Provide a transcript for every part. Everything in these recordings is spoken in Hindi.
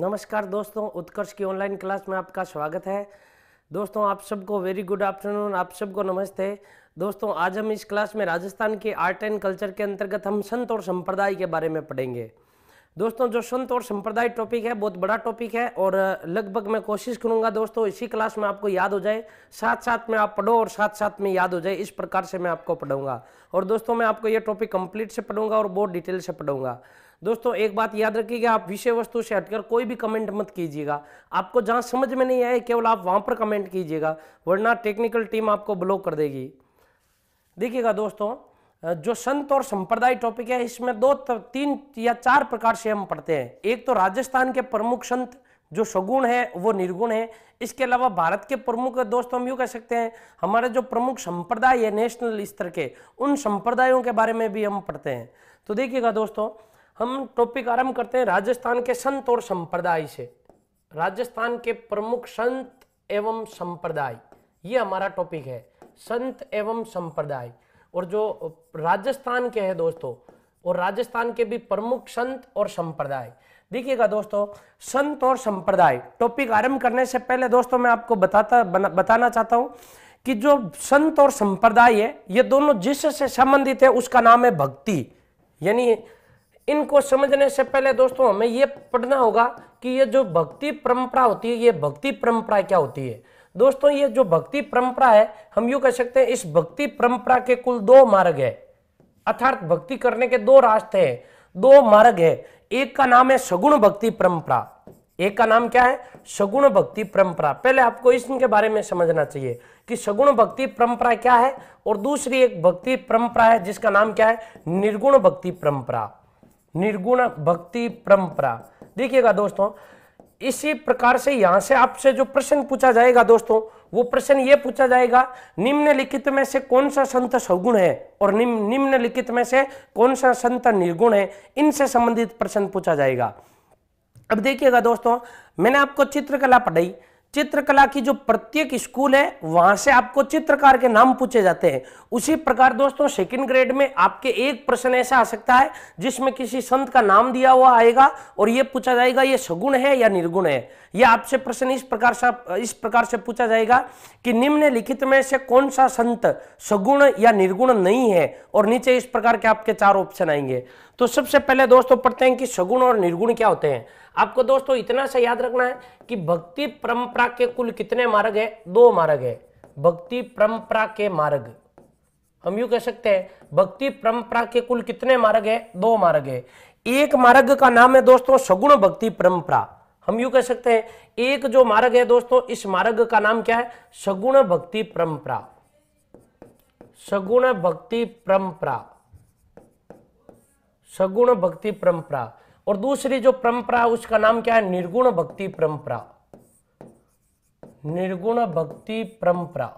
नमस्कार दोस्तों उत्कर्ष की ऑनलाइन क्लास में आपका स्वागत है दोस्तों आप सबको वेरी गुड आफ्टरनून आप सबको नमस्ते दोस्तों आज हम इस क्लास में राजस्थान के आर्ट एंड कल्चर के अंतर्गत हम संत और संप्रदाय के बारे में पढ़ेंगे दोस्तों जो संत और संप्रदाय टॉपिक है बहुत बड़ा टॉपिक है और लगभग मैं कोशिश करूंगा दोस्तों इसी क्लास में आपको याद हो जाए साथ साथ में आप पढ़ो और साथ साथ में याद हो जाए इस प्रकार से मैं आपको पढ़ूंगा और दोस्तों मैं आपको ये टॉपिक कंप्लीट से पढ़ूंगा और बहुत डिटेल से पढ़ूंगा दोस्तों एक बात याद रखिएगा आप विषय वस्तु से हटकर कोई भी कमेंट मत कीजिएगा आपको जहाँ समझ में नहीं आए केवल आप वहां पर कमेंट कीजिएगा वरना टेक्निकल टीम आपको ब्लॉक कर देगी देखिएगा दोस्तों जो संत और संप्रदाय टॉपिक है इसमें दो तीन या चार प्रकार से हम पढ़ते हैं एक तो राजस्थान के प्रमुख संत जो सगुण है वो निर्गुण है इसके अलावा भारत के प्रमुख दोस्तों हम यूँ कह सकते हैं हमारे जो प्रमुख संप्रदाय है नेशनल स्तर के उन संप्रदायों के बारे में भी हम पढ़ते हैं तो देखिएगा दोस्तों हम टॉपिक आरंभ करते हैं राजस्थान के संत और संप्रदाय से राजस्थान के प्रमुख संत एवं संप्रदाय ये हमारा टॉपिक है संत एवं संप्रदाय और जो राजस्थान के हैं दोस्तों और राजस्थान के भी प्रमुख संत और संप्रदाय देखिएगा दोस्तों संत और संप्रदाय टॉपिक आरंभ करने से पहले दोस्तों मैं आपको बताता बना, बताना चाहता हूं कि जो संत और संप्रदाय है ये दोनों जिससे संबंधित है उसका नाम है भक्ति यानी इनको समझने से पहले दोस्तों हमें ये पढ़ना होगा कि ये जो भक्ति परंपरा होती है ये भक्ति परंपरा क्या होती है दोस्तों ये जो भक्ति परंपरा है हम यू कह सकते हैं इस भक्ति परंपरा के कुल दो मार्ग है अर्थात भक्ति करने के दो रास्ते हैं दो मार्ग है एक का नाम है सगुण भक्ति परंपरा एक का नाम क्या है सगुण भक्ति परंपरा पहले आपको इसके बारे में समझना चाहिए कि सगुण भक्ति परंपरा क्या है और दूसरी एक भक्ति परंपरा है जिसका नाम क्या है निर्गुण भक्ति परंपरा निर्गुण भक्ति परंपरा देखिएगा दोस्तों इसी प्रकार से यहां से आपसे जो प्रश्न पूछा जाएगा दोस्तों वो प्रश्न ये पूछा जाएगा निम्नलिखित में से कौन सा संत सौगुण है और निम्न निम्नलिखित में से कौन सा संत निर्गुण है इनसे संबंधित प्रश्न पूछा जाएगा अब देखिएगा दोस्तों मैंने आपको चित्रकला पढ़ाई चित्रकला की जो प्रत्येक स्कूल है वहां से आपको चित्रकार के नाम पूछे जाते हैं उसी प्रकार दोस्तों सेकंड ग्रेड में आपके एक प्रश्न ऐसा आ सकता है जिसमें किसी संत का नाम दिया हुआ आएगा और ये पूछा जाएगा ये सगुण है या निर्गुण है यह आपसे प्रश्न इस प्रकार से इस प्रकार से पूछा जाएगा कि निम्न लिखित में से कौन सा संत सगुण या निर्गुण नहीं है और नीचे इस प्रकार के आपके चार ऑप्शन आएंगे तो सबसे पहले दोस्तों पढ़ते हैं कि सगुण और निर्गुण क्या होते हैं आपको दोस्तों इतना सा याद रखना है कि भक्ति परंपरा के कुल कितने मार्ग है दो मार्ग है भक्ति परंपरा के मार्ग हम यू कह सकते हैं भक्ति परंपरा के कुल कितने मार्ग है दो मार्ग है एक मार्ग का नाम है दोस्तों सगुण भक्ति परंपरा हम यू कह सकते हैं एक जो मार्ग है दोस्तों इस मार्ग का नाम क्या है सगुण भक्ति परंपरा सगुण भक्ति परंपरा सगुण भक्ति परंपरा और दूसरी जो परंपरा उसका नाम क्या है निर्गुण भक्ति परंपरा निर्गुण भक्ति परंपरा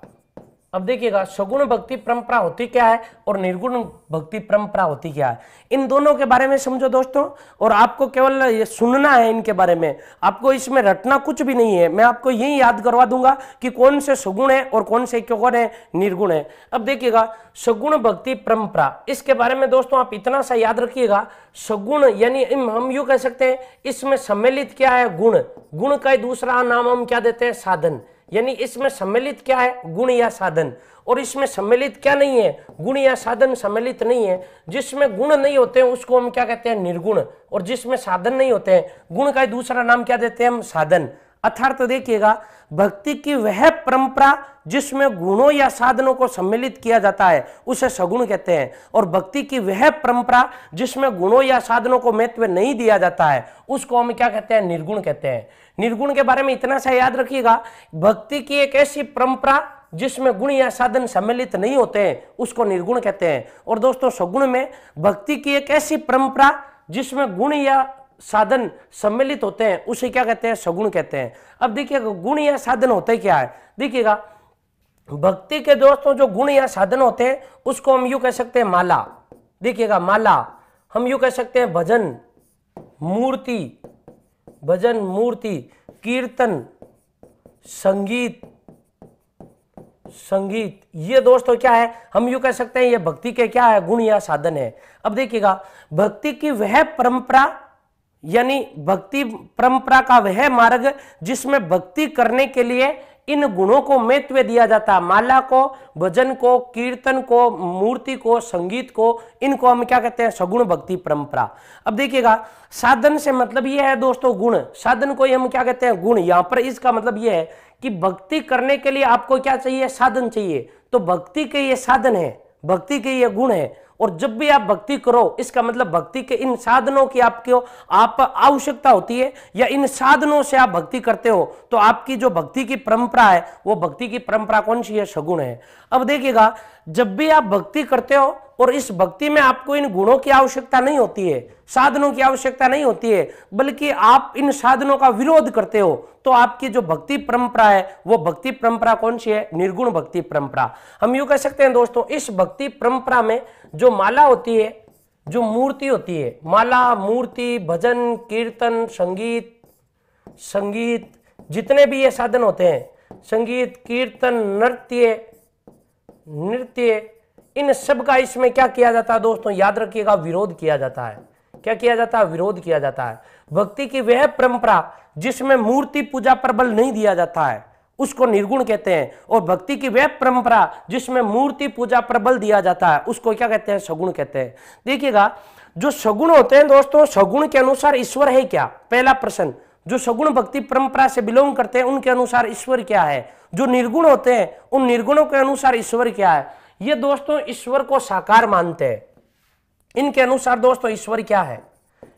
अब देखिएगा सगुण भक्ति परंपरा होती क्या है और निर्गुण भक्ति परंपरा होती क्या है इन दोनों के बारे में समझो दोस्तों और आपको केवल ये सुनना है इनके बारे में आपको इसमें रटना कुछ भी नहीं है मैं आपको यही याद करवा दूंगा कि कौन से सगुण है और कौन से क्यों कौन है निर्गुण है अब देखिएगा सगुण भक्ति परंपरा इसके बारे में दोस्तों आप इतना सा याद रखिएगा सगुण यानी हम यू कह सकते हैं इसमें सम्मिलित क्या है गुण गुण का दूसरा नाम हम क्या देते हैं साधन यानी इसमें सम्मिलित क्या है गुण या साधन और इसमें सम्मिलित क्या नहीं है गुण या साधन सम्मिलित नहीं है जिसमें गुण नहीं होते हैं उसको हम क्या कहते हैं निर्गुण और जिसमें साधन नहीं होते हैं गुण का दूसरा नाम क्या देते हैं हम साधन अर्थार्थ तो देखिएगा भक्ति की वह परंपरा जिसमें गुणों या साधनों को सम्मिलित किया जाता है उसे सगुण कहते हैं और भक्ति की वह परंपरा जिसमें गुणों या साधनों को महत्व नहीं दिया जाता है उसको हम क्या कहते हैं निर्गुण कहते हैं निर्गुण के बारे में इतना सा याद रखिएगा भक्ति की एक ऐसी परंपरा जिसमें गुण या साधन सम्मिलित नहीं होते हैं उसको निर्गुण कहते हैं और दोस्तों सगुण में भक्ति की एक ऐसी परंपरा जिसमें गुण या साधन सम्मिलित होते हैं उसे क्या कहते हैं सगुण कहते हैं अब देखिएगा गुण या साधन होते क्या है देखिएगा भक्ति के दोस्तों जो गुण या साधन होते हैं उसको हम यू कह सकते हैं माला देखिएगा माला हम यू कह सकते हैं भजन मूर्ति भजन मूर्ति कीर्तन संगीत संगीत ये दोस्तों क्या है हम यू कह सकते हैं ये भक्ति के क्या है गुण या साधन है अब देखिएगा भक्ति की वह परंपरा यानी भक्ति परंपरा का वह मार्ग जिसमें भक्ति करने के लिए इन गुणों को महत्व दिया जाता है माला को भजन को कीर्तन को मूर्ति को संगीत को इनको हम क्या कहते हैं सगुण भक्ति परंपरा अब देखिएगा साधन से मतलब यह है दोस्तों गुण साधन को हम क्या कहते हैं गुण यहां पर इसका मतलब यह है कि भक्ति करने के लिए आपको क्या चाहिए साधन चाहिए तो भक्ति के ये साधन है भक्ति के ये गुण है और जब भी आप भक्ति करो इसका मतलब भक्ति के इन साधनों की आपको आप आवश्यकता होती है या इन साधनों से आप भक्ति करते हो तो आपकी जो भक्ति की परंपरा है वो भक्ति की परंपरा कौन सी है सगुण है अब देखिएगा जब भी आप भक्ति करते हो और इस भक्ति में आपको इन गुणों की आवश्यकता नहीं होती है साधनों की आवश्यकता नहीं होती है बल्कि आप इन साधनों का विरोध करते हो तो आपकी जो भक्ति परंपरा है वो भक्ति परंपरा कौन सी है निर्गुण भक्ति परंपरा हम यू कह सकते हैं दोस्तों इस भक्ति परंपरा में जो माला होती है जो मूर्ति होती है माला मूर्ति भजन कीर्तन संगीत संगीत जितने भी ये साधन होते हैं संगीत कीर्तन नृत्य नृत्य इन सब का इसमें क्या किया जाता है दोस्तों याद रखिएगा विरोध किया जाता है क्या किया जाता है विरोध किया जाता है भक्ति की वह परंपरा जिसमें मूर्ति पूजा पर बल नहीं दिया जाता है उसको निर्गुण कहते हैं और भक्ति की वह परंपरा जिसमें मूर्ति पूजा पर बल दिया जाता है उसको क्या कहते हैं सगुण कहते हैं देखिएगा जो सगुण होते हैं दोस्तों सगुण के अनुसार ईश्वर है क्या पहला प्रश्न जो सगुण भक्ति परंपरा से बिलोंग करते हैं उनके अनुसार ईश्वर क्या है जो निर्गुण होते हैं उन निर्गुणों के अनुसार ईश्वर क्या है ये दोस्तों ईश्वर को साकार मानते हैं इनके अनुसार दोस्तों ईश्वर क्या है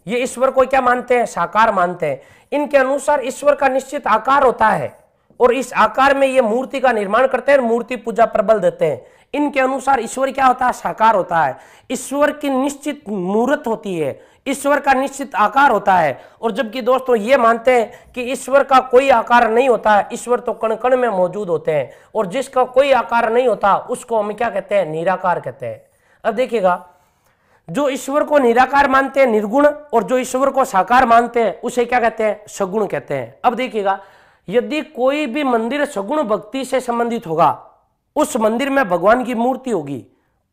ये ईश्वर को क्या मानते हैं साकार मानते हैं इनके अनुसार ईश्वर का निश्चित आकार होता है और इस आकार में ये मूर्ति का निर्माण करते हैं मूर्ति पूजा प्रबल देते हैं इनके अनुसार ईश्वर क्या होता है साकार होता है ईश्वर की निश्चित मूर्त होती है ईश्वर का निश्चित आकार होता है और जबकि दोस्तों ये मानते हैं कि ईश्वर का कोई आकार नहीं होता है ईश्वर तो कण कण में मौजूद होते हैं और जिसका कोई आकार नहीं होता उसको हम क्या कहते हैं निराकार कहते हैं अब देखिएगा जो ईश्वर को निराकार मानते हैं निर्गुण और जो ईश्वर को साकार मानते हैं उसे क्या कहते हैं सगुण कहते हैं अब देखिएगा यदि कोई भी मंदिर सगुण भक्ति से संबंधित होगा उस मंदिर में भगवान की मूर्ति होगी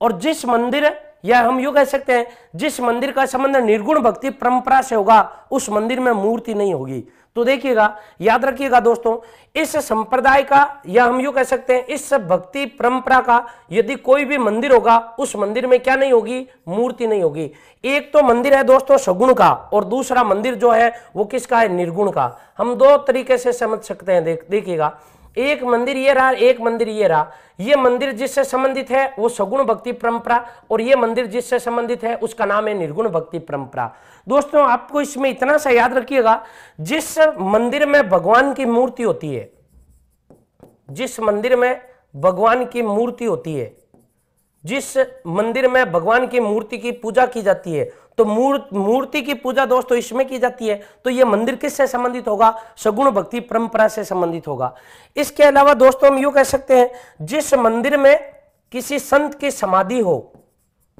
और जिस मंदिर या हम यू कह सकते हैं जिस मंदिर का संबंध निर्गुण भक्ति परंपरा से होगा उस मंदिर में मूर्ति नहीं होगी तो देखिएगा याद रखिएगा दोस्तों इस संप्रदाय का या हम यू कह सकते हैं इस भक्ति परंपरा का यदि कोई भी मंदिर होगा उस मंदिर में क्या नहीं होगी मूर्ति नहीं होगी एक तो मंदिर है दोस्तों सगुण का और दूसरा मंदिर जो है वो किसका है निर्गुण का हम दो तरीके से समझ सकते हैं देख देखिएगा एक मंदिर ये रहा एक मंदिर ये रहा ये मंदिर जिससे संबंधित है वो सगुण भक्ति परंपरा और ये मंदिर जिससे संबंधित है उसका नाम है निर्गुण भक्ति परंपरा दोस्तों आपको इसमें इतना सा याद रखिएगा जिस मंदिर में भगवान की मूर्ति होती है जिस मंदिर में भगवान की मूर्ति होती है जिस मंदिर में भगवान की मूर्ति की पूजा की जाती है तो मूर्ति मूर्ति की पूजा दोस्तों तो इसमें की जाती है तो ये मंदिर किससे संबंधित होगा सगुण भक्ति परंपरा से संबंधित होगा इसके अलावा दोस्तों हम यू कह सकते हैं जिस मंदिर में किसी संत की समाधि हो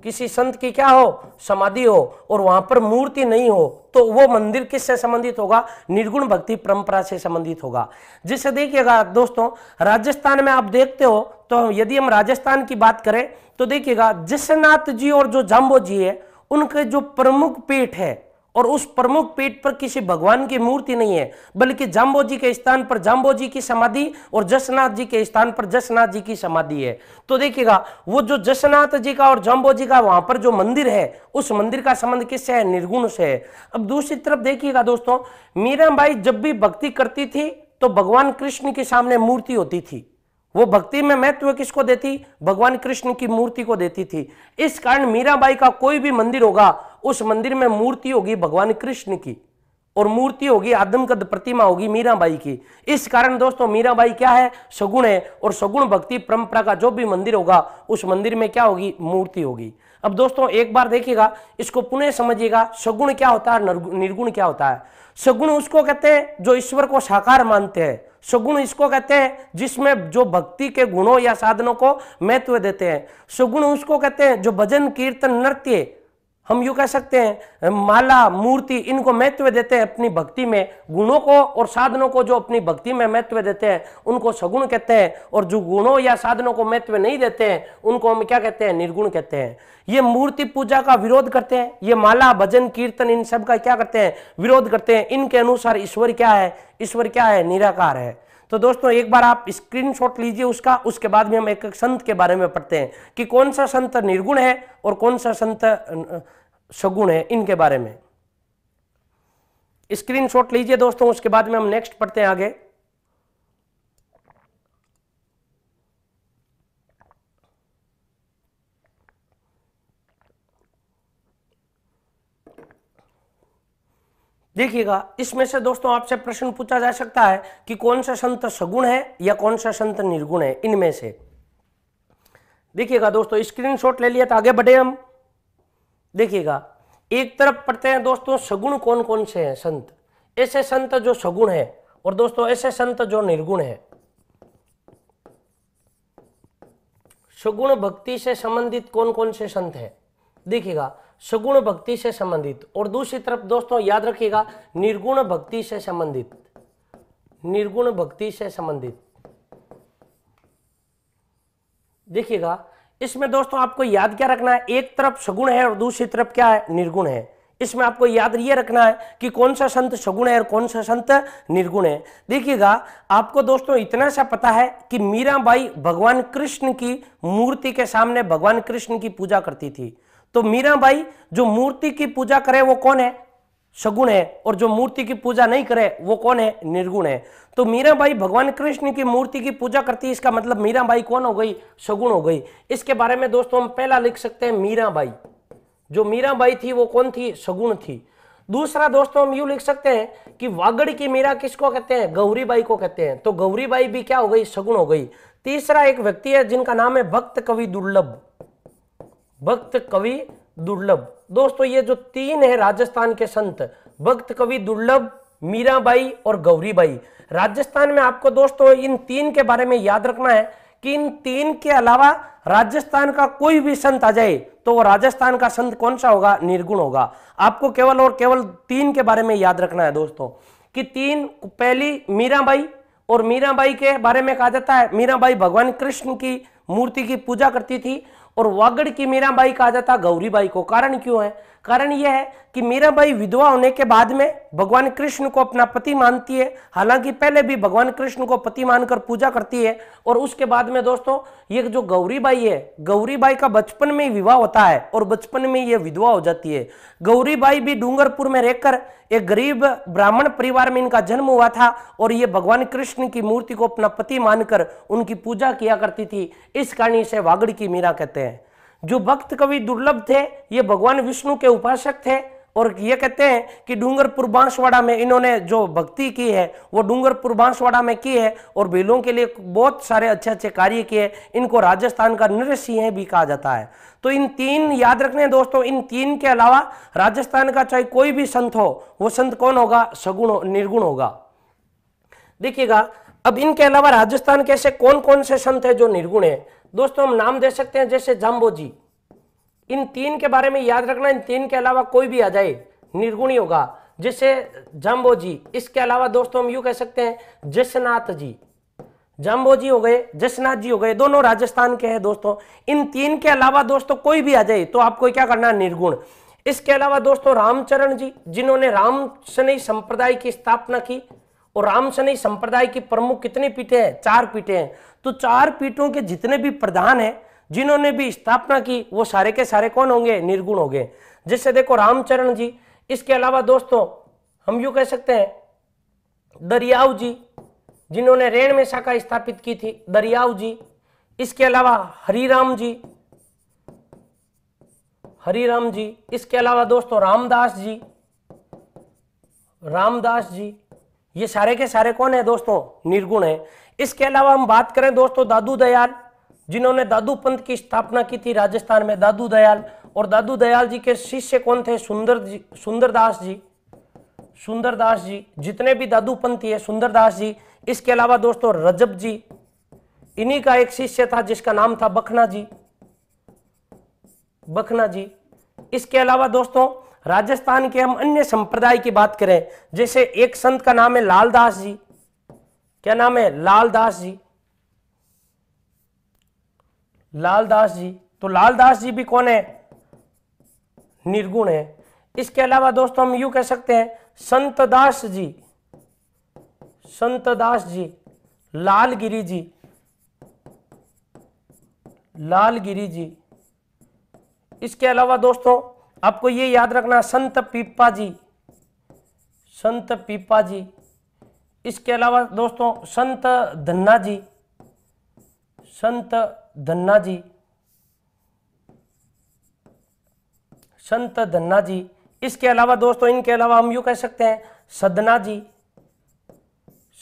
किसी संत की क्या हो समाधि हो और वहां पर मूर्ति नहीं हो तो वो मंदिर किससे संबंधित होगा निर्गुण भक्ति परंपरा से संबंधित होगा जिसे देखिएगा दोस्तों राजस्थान में आप देखते हो तो यदि हम राजस्थान की बात करें तो देखिएगा जिसनाथ जी और जो जाम्बो जी है उनके जो प्रमुख पेट है और उस प्रमुख पेट पर किसी भगवान की मूर्ति नहीं है बल्कि जाम्बो जी के स्थान पर जाम्बो जी की समाधि और जसनाथ जी के स्थान पर जसनाथ जी की समाधि है तो देखिएगा वो जो जसनाथ जी का और जाम्बो जी का वहां पर जो मंदिर है उस मंदिर का संबंध किससे है निर्गुण से है अब दूसरी तरफ देखिएगा दोस्तों मीरा बाई जब भी भक्ति करती थी तो भगवान कृष्ण के सामने मूर्ति होती थी वो भक्ति में महत्व किसको देती भगवान कृष्ण की मूर्ति को देती थी इस कारण मीराबाई का कोई भी मंदिर होगा उस मंदिर में मूर्ति होगी भगवान कृष्ण की और मूर्ति होगी आदमकद प्रतिमा होगी मीराबाई की इस कारण दोस्तों मीराबाई क्या है सगुण है और सगुण भक्ति परंपरा का जो भी मंदिर होगा उस मंदिर में क्या होगी मूर्ति होगी अब दोस्तों एक बार देखिएगा इसको पुनः समझिएगा सगुण क्या होता है निर्गुण क्या होता है सगुण उसको कहते हैं जो ईश्वर को साकार मानते हैं सुगुण इसको कहते हैं जिसमें जो भक्ति के गुणों या साधनों को महत्व देते हैं सुगुण उसको कहते हैं जो भजन कीर्तन नृत्य हम यू कह सकते हैं माला मूर्ति इनको महत्व देते हैं अपनी भक्ति में गुणों को और साधनों को जो अपनी भक्ति में महत्व देते हैं उनको सगुण कहते हैं और जो गुणों या साधनों को महत्व नहीं देते हैं उनको हम क्या कहते हैं निर्गुण कहते हैं ये मूर्ति पूजा का विरोध करते हैं ये माला भजन कीर्तन इन सब का क्या करते हैं विरोध करते हैं इनके अनुसार ईश्वर क्या है ईश्वर क्या है निराकार है तो दोस्तों एक बार आप स्क्रीनशॉट लीजिए उसका उसके बाद में हम एक संत के बारे में पढ़ते हैं कि कौन सा संत निर्गुण है और कौन सा संत सगुण है इनके बारे में स्क्रीनशॉट लीजिए दोस्तों उसके बाद में हम नेक्स्ट पढ़ते हैं आगे देखिएगा इसमें से दोस्तों आपसे प्रश्न पूछा जा सकता है कि कौन सा संत सगुण है या कौन सा संत निर्गुण है इनमें से देखिएगा दोस्तों शॉट ले लिया तो आगे बढ़े हम देखिएगा एक तरफ पढ़ते हैं दोस्तों सगुण कौन कौन से हैं संत ऐसे संत जो सगुण है और दोस्तों ऐसे संत जो निर्गुण है सगुण भक्ति से संबंधित कौन कौन से संत है देखिएगा सगुण भक्ति से संबंधित और दूसरी तरफ दोस्तों याद रखिएगा निर्गुण भक्ति से संबंधित निर्गुण भक्ति से संबंधित देखिएगा इसमें दोस्तों आपको याद क्या रखना है एक तरफ सगुण है और दूसरी तरफ क्या है निर्गुण है इसमें आपको याद ये रखना है कि कौन सा संत सगुण है और कौन सा संत निर्गुण है देखिएगा आपको दोस्तों इतना सा पता है कि मीराबाई भगवान कृष्ण की मूर्ति के सामने भगवान कृष्ण की पूजा करती थी तो मीराबाई जो मूर्ति की पूजा करे वो कौन है सगुण है और जो मूर्ति की पूजा नहीं करे वो कौन है निर्गुण है तो मीराबाई भगवान कृष्ण की मूर्ति की पूजा करती है इसका मतलब मीराबाई कौन हो गई सगुण हो गई इसके बारे में दोस्तों हम पहला लिख सकते हैं मीराबाई जो मीराबाई थी वो कौन थी सगुण थी दूसरा दोस्तों हम यू लिख सकते हैं कि वागड़ की मीरा किसको कहते हैं गौरीबाई को कहते हैं तो गौरीबाई भी क्या हो गई सगुण हो गई तीसरा एक व्यक्ति है जिनका नाम है भक्त कवि दुर्लभ भक्त कवि दुर्लभ दोस्तों ये जो तीन है राजस्थान के संत भक्त कवि दुर्लभ मीराबाई और गौरीबाई राजस्थान में आपको दोस्तों इन तीन के बारे में याद रखना है कि इन तीन के अलावा राजस्थान का कोई भी संत आ जाए तो राजस्थान का संत कौन सा होगा निर्गुण होगा आपको केवल और केवल तीन के बारे में याद रखना है दोस्तों कि तीन पहली मीराबाई और मीराबाई के बारे में कहा जाता है मीराबाई भगवान कृष्ण की मूर्ति की पूजा करती थी और वागड़ की मेरा बाई कहा जाता गौरी बाई को कारण क्यों है कारण यह है कि मेरा विधवा होने के बाद में भगवान कृष्ण को अपना पति मानती है हालांकि पहले भी भगवान कृष्ण को पति मानकर पूजा करती है और उसके बाद में दोस्तों ये जो गौरी बाई है गौरी बाई का बचपन में ही विवाह होता है और बचपन में यह विधवा हो जाती है गौरी बाई भी डूंगरपुर में रहकर एक गरीब ब्राह्मण परिवार में इनका जन्म हुआ था और ये भगवान कृष्ण की मूर्ति को अपना पति मानकर उनकी पूजा किया करती थी इस कारण इसे वागड़ की मीरा कहते हैं जो भक्त कवि दुर्लभ थे ये भगवान विष्णु के उपासक थे और ये कहते हैं कि डूंगरपुर बांसवाड़ा में इन्होंने जो भक्ति की है वो डूंगरपुर बांसवाड़ा में की है और भीलों के लिए बहुत सारे अच्छे अच्छे कार्य किए इनको राजस्थान का नृसिंह भी कहा जाता है तो इन तीन याद रखने दोस्तों इन तीन के अलावा राजस्थान का चाहे कोई भी संत हो वो संत कौन होगा सगुण निर्गुण होगा देखिएगा अब इनके अलावा राजस्थान के ऐसे कौन कौन से संत है जो निर्गुण है दोस्तों हम नाम दे सकते हैं जैसे जाम्बो जी इन तीन के बारे में याद रखना इन तीन के अलावा कोई भी आ जाए निर्गुणी होगा जैसे जम्बो जी इसके अलावा दोस्तों हम यू कह सकते हैं जसनाथ जी जम्बो जी हो गए जसनाथ जी हो गए दोनों राजस्थान के हैं दोस्तों इन तीन के अलावा दोस्तों कोई भी आ जाए तो आपको क्या करना है निर्गुण इसके अलावा दोस्तों रामचरण जी जिन्होंने राम सनई संप्रदाय की स्थापना की और राम सनई संप्रदाय की प्रमुख कितनी पीठे हैं चार पीठे हैं तो चार पीठों के जितने भी प्रधान हैं जिन्होंने भी स्थापना की वो सारे के सारे कौन होंगे निर्गुण हो गए जिससे देखो रामचरण जी इसके अलावा दोस्तों हम यू कह सकते हैं दरियाव जी जिन्होंने रेण में शाखा स्थापित की थी दरियाव जी इसके अलावा हरिराम जी हरिराम जी इसके अलावा दोस्तों रामदास जी रामदास जी ये सारे के सारे कौन है दोस्तों निर्गुण है इसके अलावा हम बात करें दोस्तों दादू दयाल जिन्होंने दादू पंथ की स्थापना की थी राजस्थान में दादू दयाल और दादू दयाल जी के शिष्य कौन थे सुंदर जी सुंदरदास जी सुंदरदास जी जितने भी दादू पंथी है सुंदरदास जी इसके अलावा दोस्तों रजब जी इन्हीं का एक शिष्य था जिसका नाम था बखना जी बखना जी इसके अलावा दोस्तों राजस्थान के हम अन्य संप्रदाय की बात करें जैसे एक संत का नाम है लालदास जी क्या नाम है लालदास जी लालदास जी तो लालदास जी भी कौन है निर्गुण है इसके अलावा दोस्तों हम यू कह सकते हैं संतदास जी संतदास जी लालगिरी जी लालगिरी जी इसके अलावा दोस्तों आपको ये याद रखना संत पीपा जी संत पीपा जी इसके अलावा दोस्तों संत धन्ना जी संत धन्ना जी संत धन्ना जी इसके अलावा दोस्तों इनके अलावा हम यू कह सकते हैं सदना जी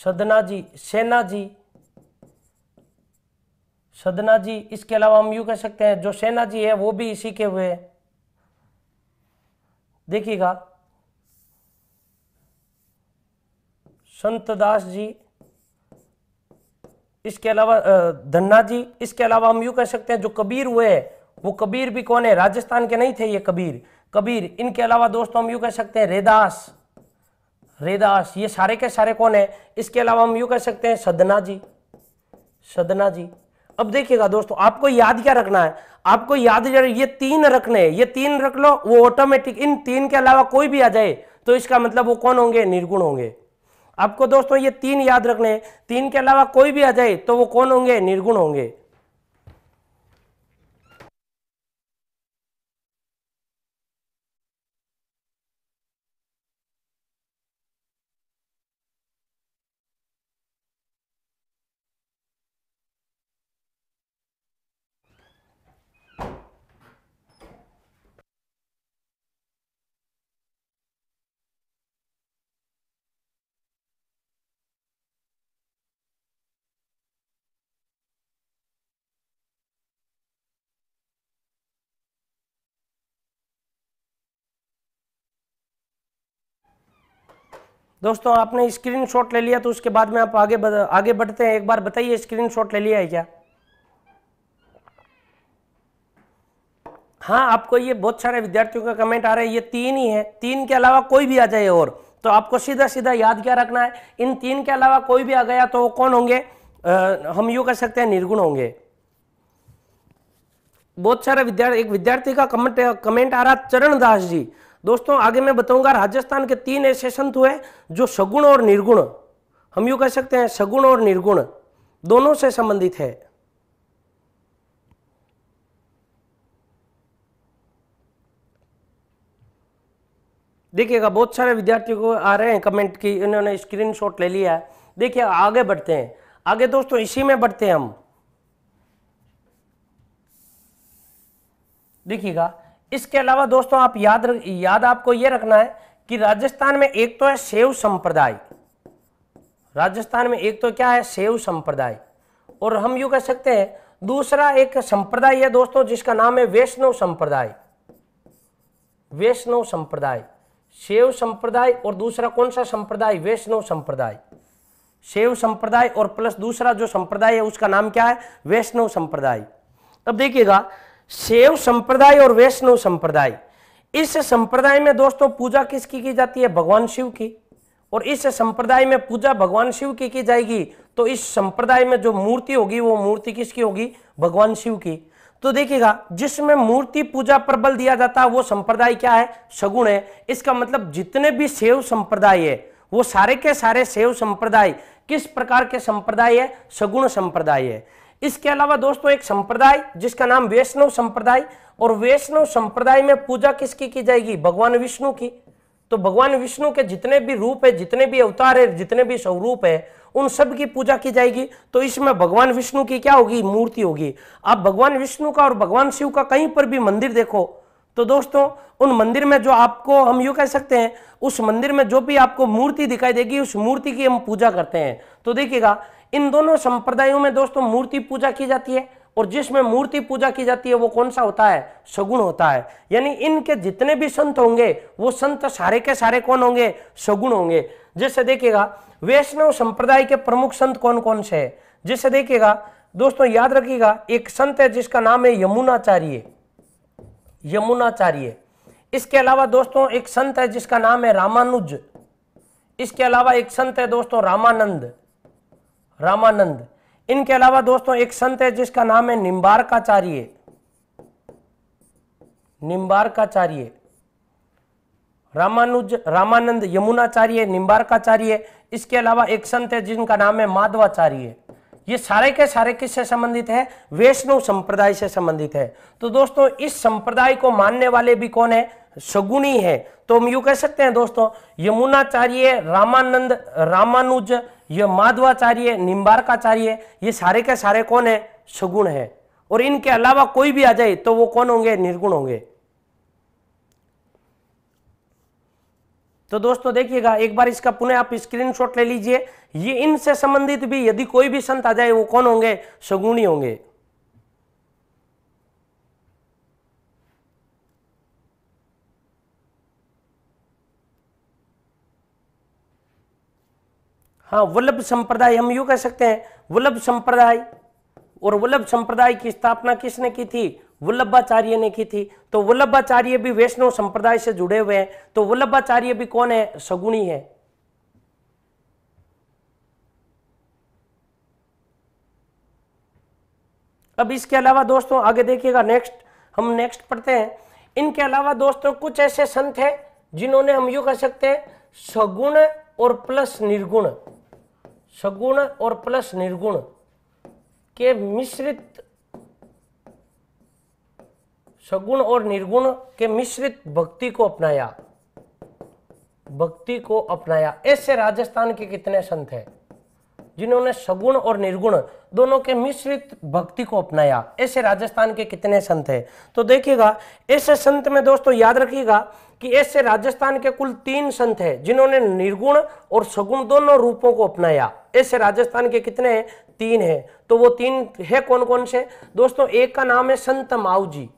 सदना जी सेना जी सदना जी इसके अलावा हम यू कह सकते हैं जो सेना जी है वो भी इसी के हुए देखिएगा संतदास जी इसके अलावा धन्ना जी इसके अलावा हम यूँ कह सकते हैं जो कबीर हुए है वो कबीर भी कौन है राजस्थान के नहीं थे ये कबीर कबीर इनके अलावा दोस्तों हम यूँ कह सकते हैं रेदास रेदास ये सारे के सारे कौन है इसके अलावा हम यूँ कह सकते हैं सदना जी सदना जी अब देखिएगा दोस्तों आपको याद क्या रखना है आपको याद ये तीन रखने ये तीन रख लो वो ऑटोमेटिक इन तीन के अलावा कोई भी आ जाए तो इसका मतलब वो कौन होंगे निर्गुण होंगे आपको दोस्तों ये तीन याद रखने तीन के अलावा कोई भी आ जाए तो वो कौन होंगे निर्गुण होंगे दोस्तों आपने स्क्रीनशॉट ले लिया तो उसके बाद में आप आगे आगे बढ़ते हैं एक बार बताइए स्क्रीनशॉट ले लिया है क्या हाँ आपको ये बहुत सारे विद्यार्थियों का कमेंट आ रहा है ये तीन ही है तीन के अलावा कोई भी आ जाए और तो आपको सीधा सीधा याद क्या रखना है इन तीन के अलावा कोई भी आ गया तो वो कौन होंगे आ, हम यू कह सकते हैं निर्गुण होंगे बहुत सारे विद्यार्थी एक विद्यार्थी का कमेंट कमेंट आ रहा चरण दास जी दोस्तों आगे मैं बताऊंगा राजस्थान के तीन ऐसे संत हुए जो सगुण और निर्गुण हम यू कह सकते हैं सगुण और निर्गुण दोनों से संबंधित है देखिएगा बहुत सारे विद्यार्थियों को आ रहे हैं कमेंट की इन्होंने स्क्रीनशॉट ले लिया है देखिए आगे बढ़ते हैं आगे दोस्तों इसी में बढ़ते हैं हम देखिएगा इसके अलावा दोस्तों आप याद रख, याद आपको यह रखना है कि राजस्थान में एक तो है सेव संप्रदाय राजस्थान में एक तो क्या है सेव संप्रदाय और हम यू कह सकते हैं दूसरा एक संप्रदाय है दोस्तों जिसका नाम है वैष्णव संप्रदाय वैष्णव संप्रदाय सेव संप्रदाय और दूसरा कौन सा संप्रदाय वैष्णव संप्रदाय सेव संप्रदाय और प्लस दूसरा जो संप्रदाय है उसका नाम क्या है वैष्णव संप्रदाय अब देखिएगा शैव संप्रदाय और वैष्णव संप्रदाय इस संप्रदाय में दोस्तों पूजा किसकी की जाती है भगवान शिव की और इस संप्रदाय में पूजा भगवान शिव की की जाएगी तो इस संप्रदाय में जो मूर्ति होगी वो मूर्ति किसकी होगी भगवान शिव की तो देखिएगा जिसमें मूर्ति पूजा पर बल दिया जाता है वो संप्रदाय क्या है सगुण है इसका मतलब जितने भी शैव संप्रदाय है वो सारे के सारे शैव संप्रदाय किस प्रकार के संप्रदाय है सगुण संप्रदाय है इसके अलावा दोस्तों एक संप्रदाय जिसका नाम वैष्णव संप्रदाय और वैष्णव संप्रदाय में पूजा किसकी की जाएगी भगवान विष्णु की तो भगवान विष्णु के जितने भी रूप है जितने भी अवतार है जितने भी स्वरूप है उन सब की पूजा की जाएगी तो इसमें भगवान विष्णु की क्या होगी मूर्ति होगी आप भगवान विष्णु का और भगवान शिव का कहीं पर भी मंदिर देखो तो दोस्तों उन मंदिर में जो आपको हम यू कह सकते हैं उस मंदिर में जो भी आपको मूर्ति दिखाई देगी उस मूर्ति की हम पूजा करते हैं तो देखिएगा इन दोनों संप्रदायों में दोस्तों मूर्ति पूजा की जाती है और जिसमें मूर्ति पूजा की जाती है वो कौन सा होता है सगुण होता है यानी इनके जितने भी संत होंगे वो संत सारे के सारे कौन होंगे सगुण होंगे जैसे देखिएगा वैष्णव संप्रदाय के प्रमुख संत कौन कौन से है जैसे देखिएगा दोस्तों याद रखिएगा एक संत है जिसका नाम है यमुनाचार्य यमुनाचार्य इसके अलावा दोस्तों एक संत है जिसका नाम है रामानुज इसके अलावा एक संत है दोस्तों रामानंद रामानंद इनके अलावा दोस्तों एक संत है जिसका नाम है निम्बारकाचार्य निम्बारकाचार्य रामानुज रामानंद यमुनाचार्य निम्बारकाचार्य इसके अलावा एक संत है जिनका नाम है माधवाचार्य ये सारे के सारे किससे संबंधित है वैष्णव संप्रदाय से संबंधित है तो दोस्तों इस संप्रदाय को मानने वाले भी कौन है सगुणी है तो हम यू कह सकते हैं दोस्तों यमुनाचार्य रामानंद रामानुज ये माधवाचार्य निम्बारकाचार्य ये सारे के सारे कौन है सगुण है और इनके अलावा कोई भी आ जाए तो वो कौन होंगे निर्गुण होंगे तो दोस्तों देखिएगा एक बार इसका पुनः आप स्क्रीनशॉट ले लीजिए ये इनसे संबंधित भी यदि कोई भी संत आ जाए वो कौन होंगे सगुणी होंगे हाँ वल्लभ संप्रदाय हम यू कह सकते हैं वल्लभ संप्रदाय और वल्लभ संप्रदाय की स्थापना किसने की थी वल्लभाचार्य ने की थी तो वल्लभाचार्य भी वैष्णव संप्रदाय से जुड़े हुए हैं तो वल्लभाचार्य भी कौन है सगुणी है अब इसके अलावा दोस्तों आगे देखिएगा नेक्स्ट हम नेक्स्ट पढ़ते हैं इनके अलावा दोस्तों कुछ ऐसे संत हैं जिन्होंने हम यू कह सकते हैं सगुण और प्लस निर्गुण सगुण और प्लस निर्गुण के मिश्रित सगुण और निर्गुण के मिश्रित भक्ति को अपनाया भक्ति को अपनाया ऐसे राजस्थान के कितने संत हैं जिन्होंने सगुण और निर्गुण दोनों के मिश्रित भक्ति को अपनाया ऐसे राजस्थान के कितने संत हैं तो देखिएगा ऐसे संत में दोस्तों याद रखिएगा कि ऐसे राजस्थान के कुल तीन संत हैं जिन्होंने निर्गुण और सगुण दोनों रूपों को अपनाया ऐसे राजस्थान के कितने हैं तीन हैं तो वो तीन है कौन कौन से दोस्तों एक का नाम है संत माऊ जी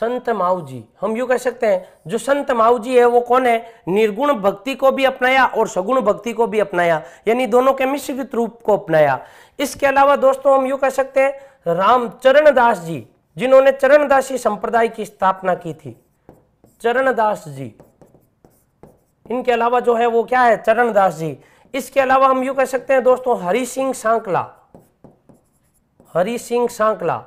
संत माऊ जी हम यू कह सकते हैं जो संत माऊ जी है वो कौन है निर्गुण भक्ति को भी अपनाया और सगुण भक्ति को भी अपनाया यानी दोनों के मिश्रित रूप को अपनाया इसके अलावा दोस्तों हम यू कह सकते हैं रामचरण दास जी जिन्होंने चरणदासी संप्रदाय की स्थापना की थी चरणदास जी इनके अलावा जो है वो क्या है चरणदास जी इसके अलावा हम यू कह सकते हैं दोस्तों हरि सिंह सांकला हरि सिंह सांकला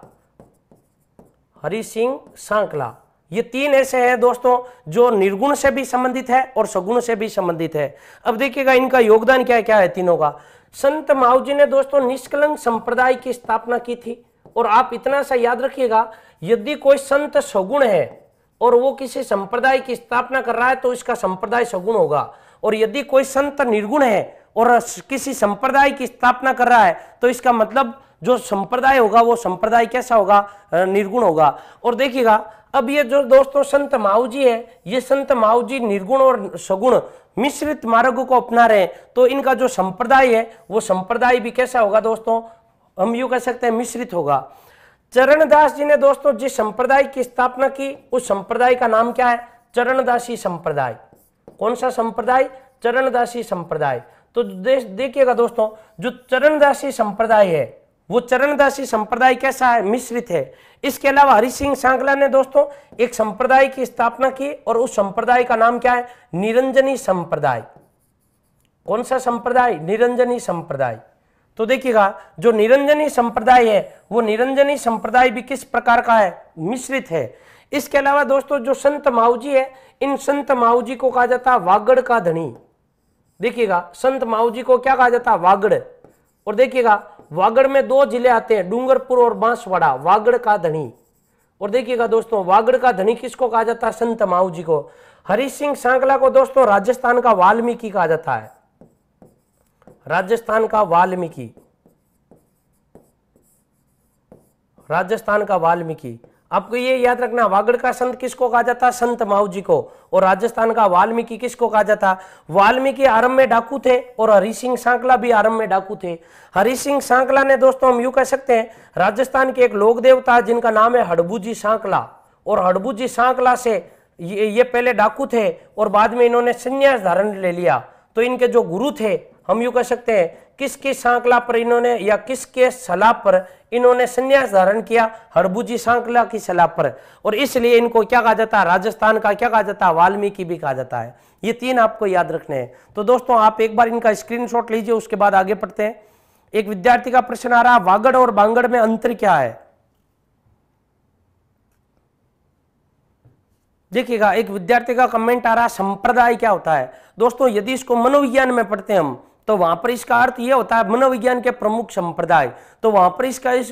हरि सिंह सांकला ये तीन ऐसे हैं दोस्तों जो निर्गुण से भी संबंधित है और सगुण से भी संबंधित है अब देखिएगा इनका योगदान क्या क्या है तीनों का संत माओ जी ने दोस्तों निष्कलंक संप्रदाय की स्थापना की थी और आप इतना सा याद रखिएगा यदि कोई संत सगुण है और वो किसी संप्रदाय की स्थापना कर रहा है तो इसका संप्रदाय सगुण होगा और यदि कोई संत निर्गुण है और किसी संप्रदाय की स्थापना कर रहा है तो इसका मतलब जो संप्रदाय होगा वो संप्रदाय कैसा होगा निर्गुण होगा और देखिएगा अब ये जो दोस्तों संत माऊ जी है ये संत माऊ जी निर्गुण और सगुण मिश्रित मार्ग को अपना रहे तो इनका जो संप्रदाय है वो संप्रदाय भी कैसा होगा दोस्तों हम यू कह सकते हैं मिश्रित होगा चरणदास जी ने दोस्तों जिस संप्रदाय की स्थापना की उस संप्रदाय का नाम क्या है चरणदासी संप्रदाय कौन सा संप्रदाय चरणदासी संप्रदाय तो देखिएगा दोस्तों जो चरणदासी संप्रदाय है वो चरणदासी संप्रदाय कैसा है मिश्रित है इसके अलावा हरि सिंह सांगला ने दोस्तों एक संप्रदाय की स्थापना की और उस संप्रदाय का नाम क्या है निरंजनी संप्रदाय कौन सा संप्रदाय निरंजनी संप्रदाय तो देखिएगा जो निरंजनी संप्रदाय है वो निरंजनी संप्रदाय भी किस प्रकार का है मिश्रित है इसके अलावा दोस्तों जो संत माऊजी है इन संत माऊजी को कहा जाता है वागड़ का धनी देखिएगा संत माऊजी को क्या कहा जाता है वागड़ और देखिएगा वागड़ में दो जिले आते हैं डूंगरपुर और बांसवाड़ा वागड़ का धनी और देखिएगा दोस्तों वागड़ का धनी किसको कहा जाता है संत माऊजी को हरी सिंह सांगला को दोस्तों राजस्थान का वाल्मीकि कहा जाता है राजस्थान का वाल्मीकि राजस्थान का वाल्मीकि आपको ये याद रखना वागड़ का संत किसको कहा जाता संत माऊ जी को और राजस्थान का वाल्मीकि किसको कहा जाता वाल्मीकि आरंभ में डाकू थे और हरि सिंह सांकला भी आरंभ में डाकू थे हरि सिंह सांकला ने दोस्तों हम यू कह सकते हैं राजस्थान के एक लोक देवता जिनका नाम है हड़बू जी सांकला और हड़बू जी सांकला से ये, ये पहले डाकू थे और बाद में इन्होंने संन्यास धारण ले लिया तो इनके जो गुरु थे हम यू कह सकते हैं किसकी सांकला पर इन्होंने या किसके सलाह पर इन्होंने संन्यास धारण किया हरबूजी सांकला की सलाह पर और इसलिए इनको क्या कहा जाता है राजस्थान का क्या कहा जाता है वाल्मीकि भी कहा जाता है ये तीन आपको याद रखने हैं तो दोस्तों आप एक बार इनका स्क्रीनशॉट लीजिए उसके बाद आगे पढ़ते हैं एक विद्यार्थी का प्रश्न आ रहा है वागड़ और बांगड़ में अंतर क्या है देखिएगा एक विद्यार्थी का कमेंट आ रहा है संप्रदाय क्या होता है दोस्तों यदि इसको मनोविज्ञान में पढ़ते हैं हम तो वहां पर इसका अर्थ यह होता है मनोविज्ञान के प्रमुख संप्रदाय तो वहां पर इसका इस,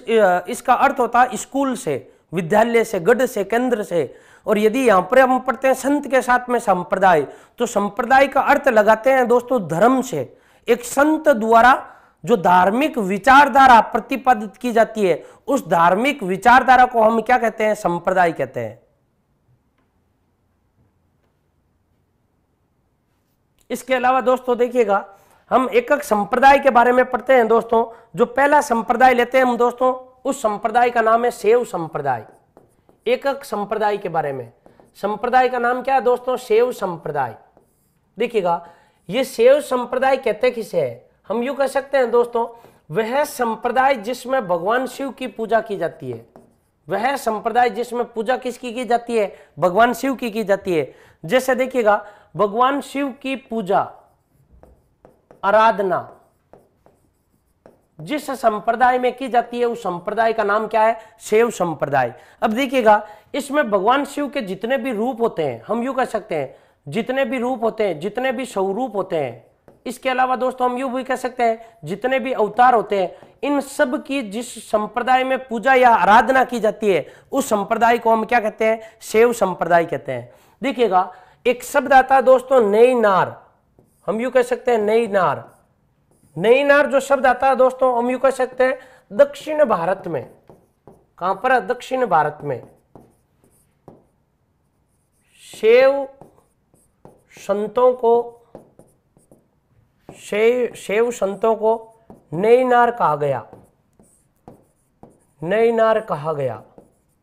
इसका अर्थ होता है स्कूल से विद्यालय से गढ़ से केंद्र से और यदि यहाँ पर हम पढ़ते हैं संत के साथ में संप्रदाय तो संप्रदाय का अर्थ लगाते हैं दोस्तों धर्म से एक संत द्वारा जो धार्मिक विचारधारा प्रतिपादित की जाती है उस धार्मिक विचारधारा को हम क्या कहते हैं संप्रदाय कहते हैं इसके अलावा दोस्तों देखिएगा हम एक एक संप्रदाय के बारे में पढ़ते हैं दोस्तों जो पहला संप्रदाय लेते हैं हम दोस्तों उस संप्रदाय का नाम है सेव संप्रदाय एक एक संप्रदाय के बारे में संप्रदाय का नाम क्या है दोस्तों सेव संप्रदाय देखिएगा ये सेव संप्रदाय कहते किसे है हम यू कह सकते हैं दोस्तों वह संप्रदाय जिसमें भगवान शिव की पूजा की जाती है वह संप्रदाय जिसमें पूजा किसकी की जाती है भगवान शिव की की जाती है जैसे देखिएगा भगवान शिव की पूजा आराधना जिस संप्रदाय में की जाती है उस संप्रदाय का नाम क्या है शिव संप्रदाय अब देखिएगा इसमें भगवान शिव के जितने भी रूप होते हैं हम यू कह सकते हैं जितने भी रूप होते हैं जितने भी स्वरूप होते हैं इसके अलावा दोस्तों हम यू भी कह सकते हैं जितने भी अवतार होते हैं इन सब की जिस संप्रदाय में पूजा या आराधना की जाती है उस संप्रदाय को हम क्या कहते हैं शिव संप्रदाय कहते हैं देखिएगा एक शब्द आता है दोस्तों नई नार हम यू कह सकते हैं नई नार नई नार जो शब्द आता है दोस्तों हम यू कह सकते हैं दक्षिण भारत में कहां पर है दक्षिण भारत में शेव संतों को शेव शेव संतों को नई नार कहा गया नई नार कहा गया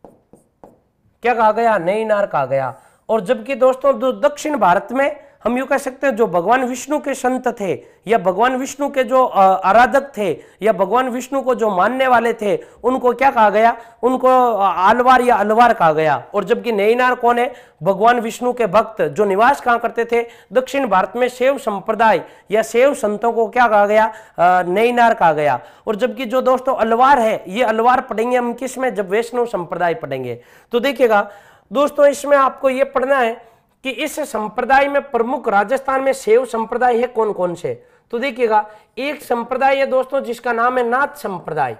क्या कहा गया नई नार कहा गया और जबकि दोस्तों दक्षिण भारत में हम यूँ कह सकते हैं जो भगवान विष्णु के संत थे या भगवान विष्णु के जो आराधक थे या भगवान विष्णु को जो मानने वाले थे उनको क्या कहा गया उनको आलवार या अलवार कहा गया और जबकि नैनार कौन है भगवान विष्णु के भक्त जो निवास कहाँ करते थे दक्षिण भारत में शैव संप्रदाय या शैव संतों को क्या कहा गया नैनार कहा गया और जबकि जो दोस्तों अलवार है ये अलवार पढ़ेंगे हम किस में जब वैष्णव संप्रदाय पढ़ेंगे तो देखिएगा दोस्तों इसमें आपको ये पढ़ना है कि इस संप्रदाय में प्रमुख राजस्थान में सेव संप्रदाय है कौन कौन से तो देखिएगा एक संप्रदाय है दोस्तों जिसका नाम है नाथ संप्रदाय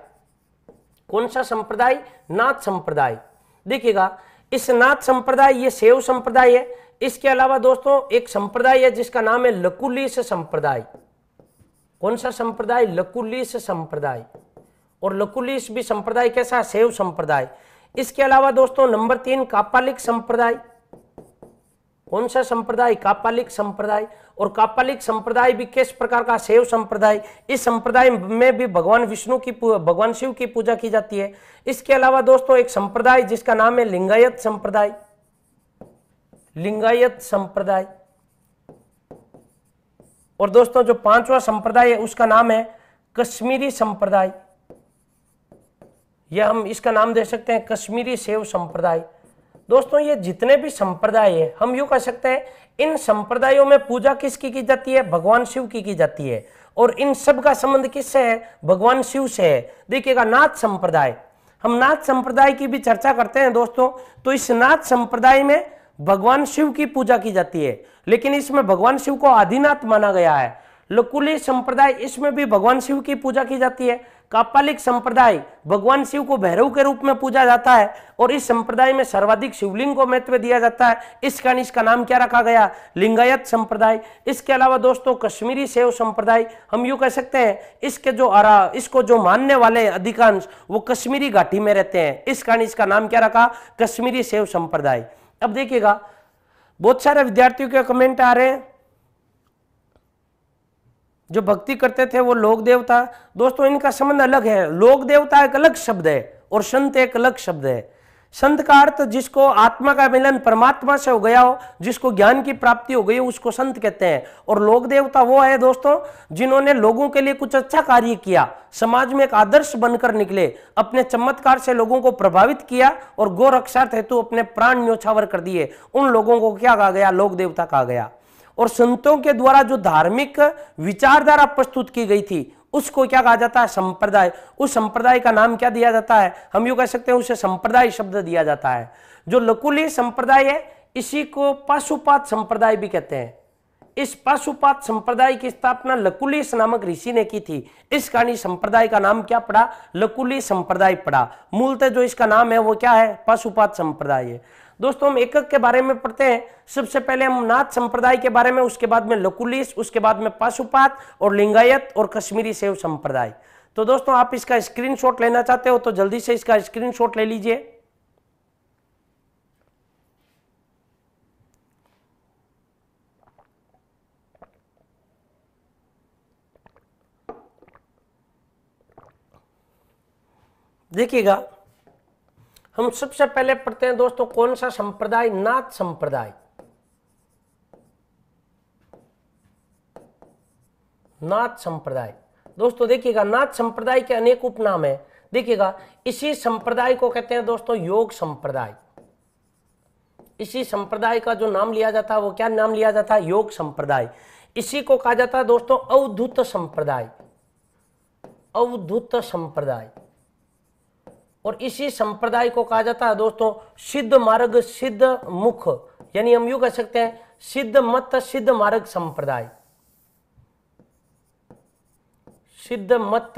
कौन सा संप्रदाय नाथ संप्रदाय देखिएगा इस नाथ संप्रदाय ये सेव संप्रदाय है इसके अलावा दोस्तों एक संप्रदाय है जिसका नाम है लकुलिस संप्रदाय कौन सा संप्रदाय लकुलिस संप्रदाय और लकुलिस भी संप्रदाय कैसा सेव संप्रदाय इसके अलावा दोस्तों नंबर तीन कापालिक संप्रदाय कौन सा संप्रदाय कापालिक संप्रदाय और कापालिक संप्रदाय भी किस प्रकार का शैव संप्रदाय इस संप्रदाय में भी भगवान विष्णु की भगवान शिव की पूजा की जाती है इसके अलावा दोस्तों एक संप्रदाय जिसका नाम है लिंगायत संप्रदाय लिंगायत संप्रदाय और दोस्तों जो पांचवा संप्रदाय है उसका नाम है कश्मीरी संप्रदाय यह हम इसका नाम दे सकते हैं कश्मीरी शैव संप्रदाय दोस्तों ये जितने भी संप्रदाय है हम यू कह सकते हैं इन संप्रदायों में पूजा किसकी की जाती है भगवान शिव की की जाती है और इन सब का संबंध किससे है भगवान शिव से है देखिएगा नाथ संप्रदाय हम नाथ संप्रदाय की भी चर्चा करते हैं दोस्तों तो इस नाथ संप्रदाय में भगवान शिव की पूजा की जाती है लेकिन इसमें भगवान शिव को आदिनाथ माना गया है लकुली संप्रदाय इसमें भी भगवान शिव की पूजा की जाती है कापालिक संप्रदाय भगवान शिव को भैरव के रूप में पूजा जाता है और इस संप्रदाय में सर्वाधिक शिवलिंग को महत्व दिया जाता है इस कारण इसका नाम क्या रखा गया लिंगायत संप्रदाय इसके अलावा दोस्तों कश्मीरी सेव संप्रदाय हम यूँ कह सकते हैं इसके जो आरा इसको जो मानने वाले अधिकांश वो कश्मीरी घाटी में रहते हैं इस कारण इसका नाम क्या रखा कश्मीरी सेव संप्रदाय अब देखिएगा बहुत सारे विद्यार्थियों के कमेंट आ रहे हैं जो भक्ति करते थे वो लोक देवता दोस्तों इनका संबंध अलग है लोक देवता एक अलग शब्द है और संत एक अलग शब्द है संत का अर्थ जिसको आत्मा का मिलन परमात्मा से हो गया हो जिसको ज्ञान की प्राप्ति हो गई उसको संत कहते हैं और लोक देवता वो है दोस्तों जिन्होंने लोगों के लिए कुछ अच्छा कार्य किया समाज में एक आदर्श बनकर निकले अपने चमत्कार से लोगों को प्रभावित किया और गोरक्षार्थ हेतु अपने प्राण न्योछावर कर दिए उन लोगों को क्या कहा गया लोक देवता कहा गया और संतों के द्वारा जो धार्मिक विचारधारा प्रस्तुत की गई थी उसको क्या कहा जाता है संप्रदाय उस संप्रदाय का नाम क्या दिया जाता है हम यू कह सकते हैं उसे संप्रदाय शब्द दिया जाता है जो लकुली संप्रदाय है इसी को पशुपात संप्रदाय भी कहते हैं इस पशुपात संप्रदाय की स्थापना लकुलिस नामक ऋषि ने की थी इस कारण संप्रदाय का नाम क्या पड़ा लकुली संप्रदाय पड़ा मूलतः जो इसका नाम है वो क्या है पशुपात संप्रदाय है दोस्तों हम एकक के बारे में पढ़ते हैं सबसे पहले हम नाथ संप्रदाय के बारे में उसके बाद में लकुलिस उसके बाद में पाशुपात और लिंगायत और कश्मीरी सेव संप्रदाय तो दोस्तों आप इसका स्क्रीनशॉट लेना चाहते हो तो जल्दी से इसका स्क्रीनशॉट ले लीजिए देखिएगा हम सबसे पहले पढ़ते हैं दोस्तों कौन सा संप्रदाय नाथ संप्रदाय नाथ संप्रदाय दोस्तों देखिएगा नाथ संप्रदाय के अनेक उपनाम है देखिएगा इसी संप्रदाय को कहते हैं दोस्तों योग संप्रदाय इसी संप्रदाय का जो नाम लिया जाता है वो क्या नाम लिया जाता है योग संप्रदाय इसी को कहा जाता है दोस्तों अवधुत संप्रदाय अवधुत संप्रदाय और इसी संप्रदाय को कहा जाता है दोस्तों सिद्ध मार्ग सिद्ध मुख यानी हम यू कह सकते हैं सिद्ध मत सिद्ध मार्ग संप्रदाय सिद्ध मत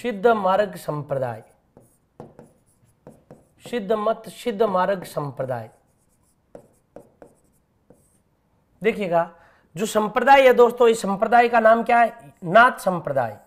सिद्ध मार्ग संप्रदाय सिद्ध मत सिद्ध मार्ग संप्रदाय देखिएगा जो संप्रदाय है दोस्तों इस संप्रदाय का नाम क्या है नाथ संप्रदाय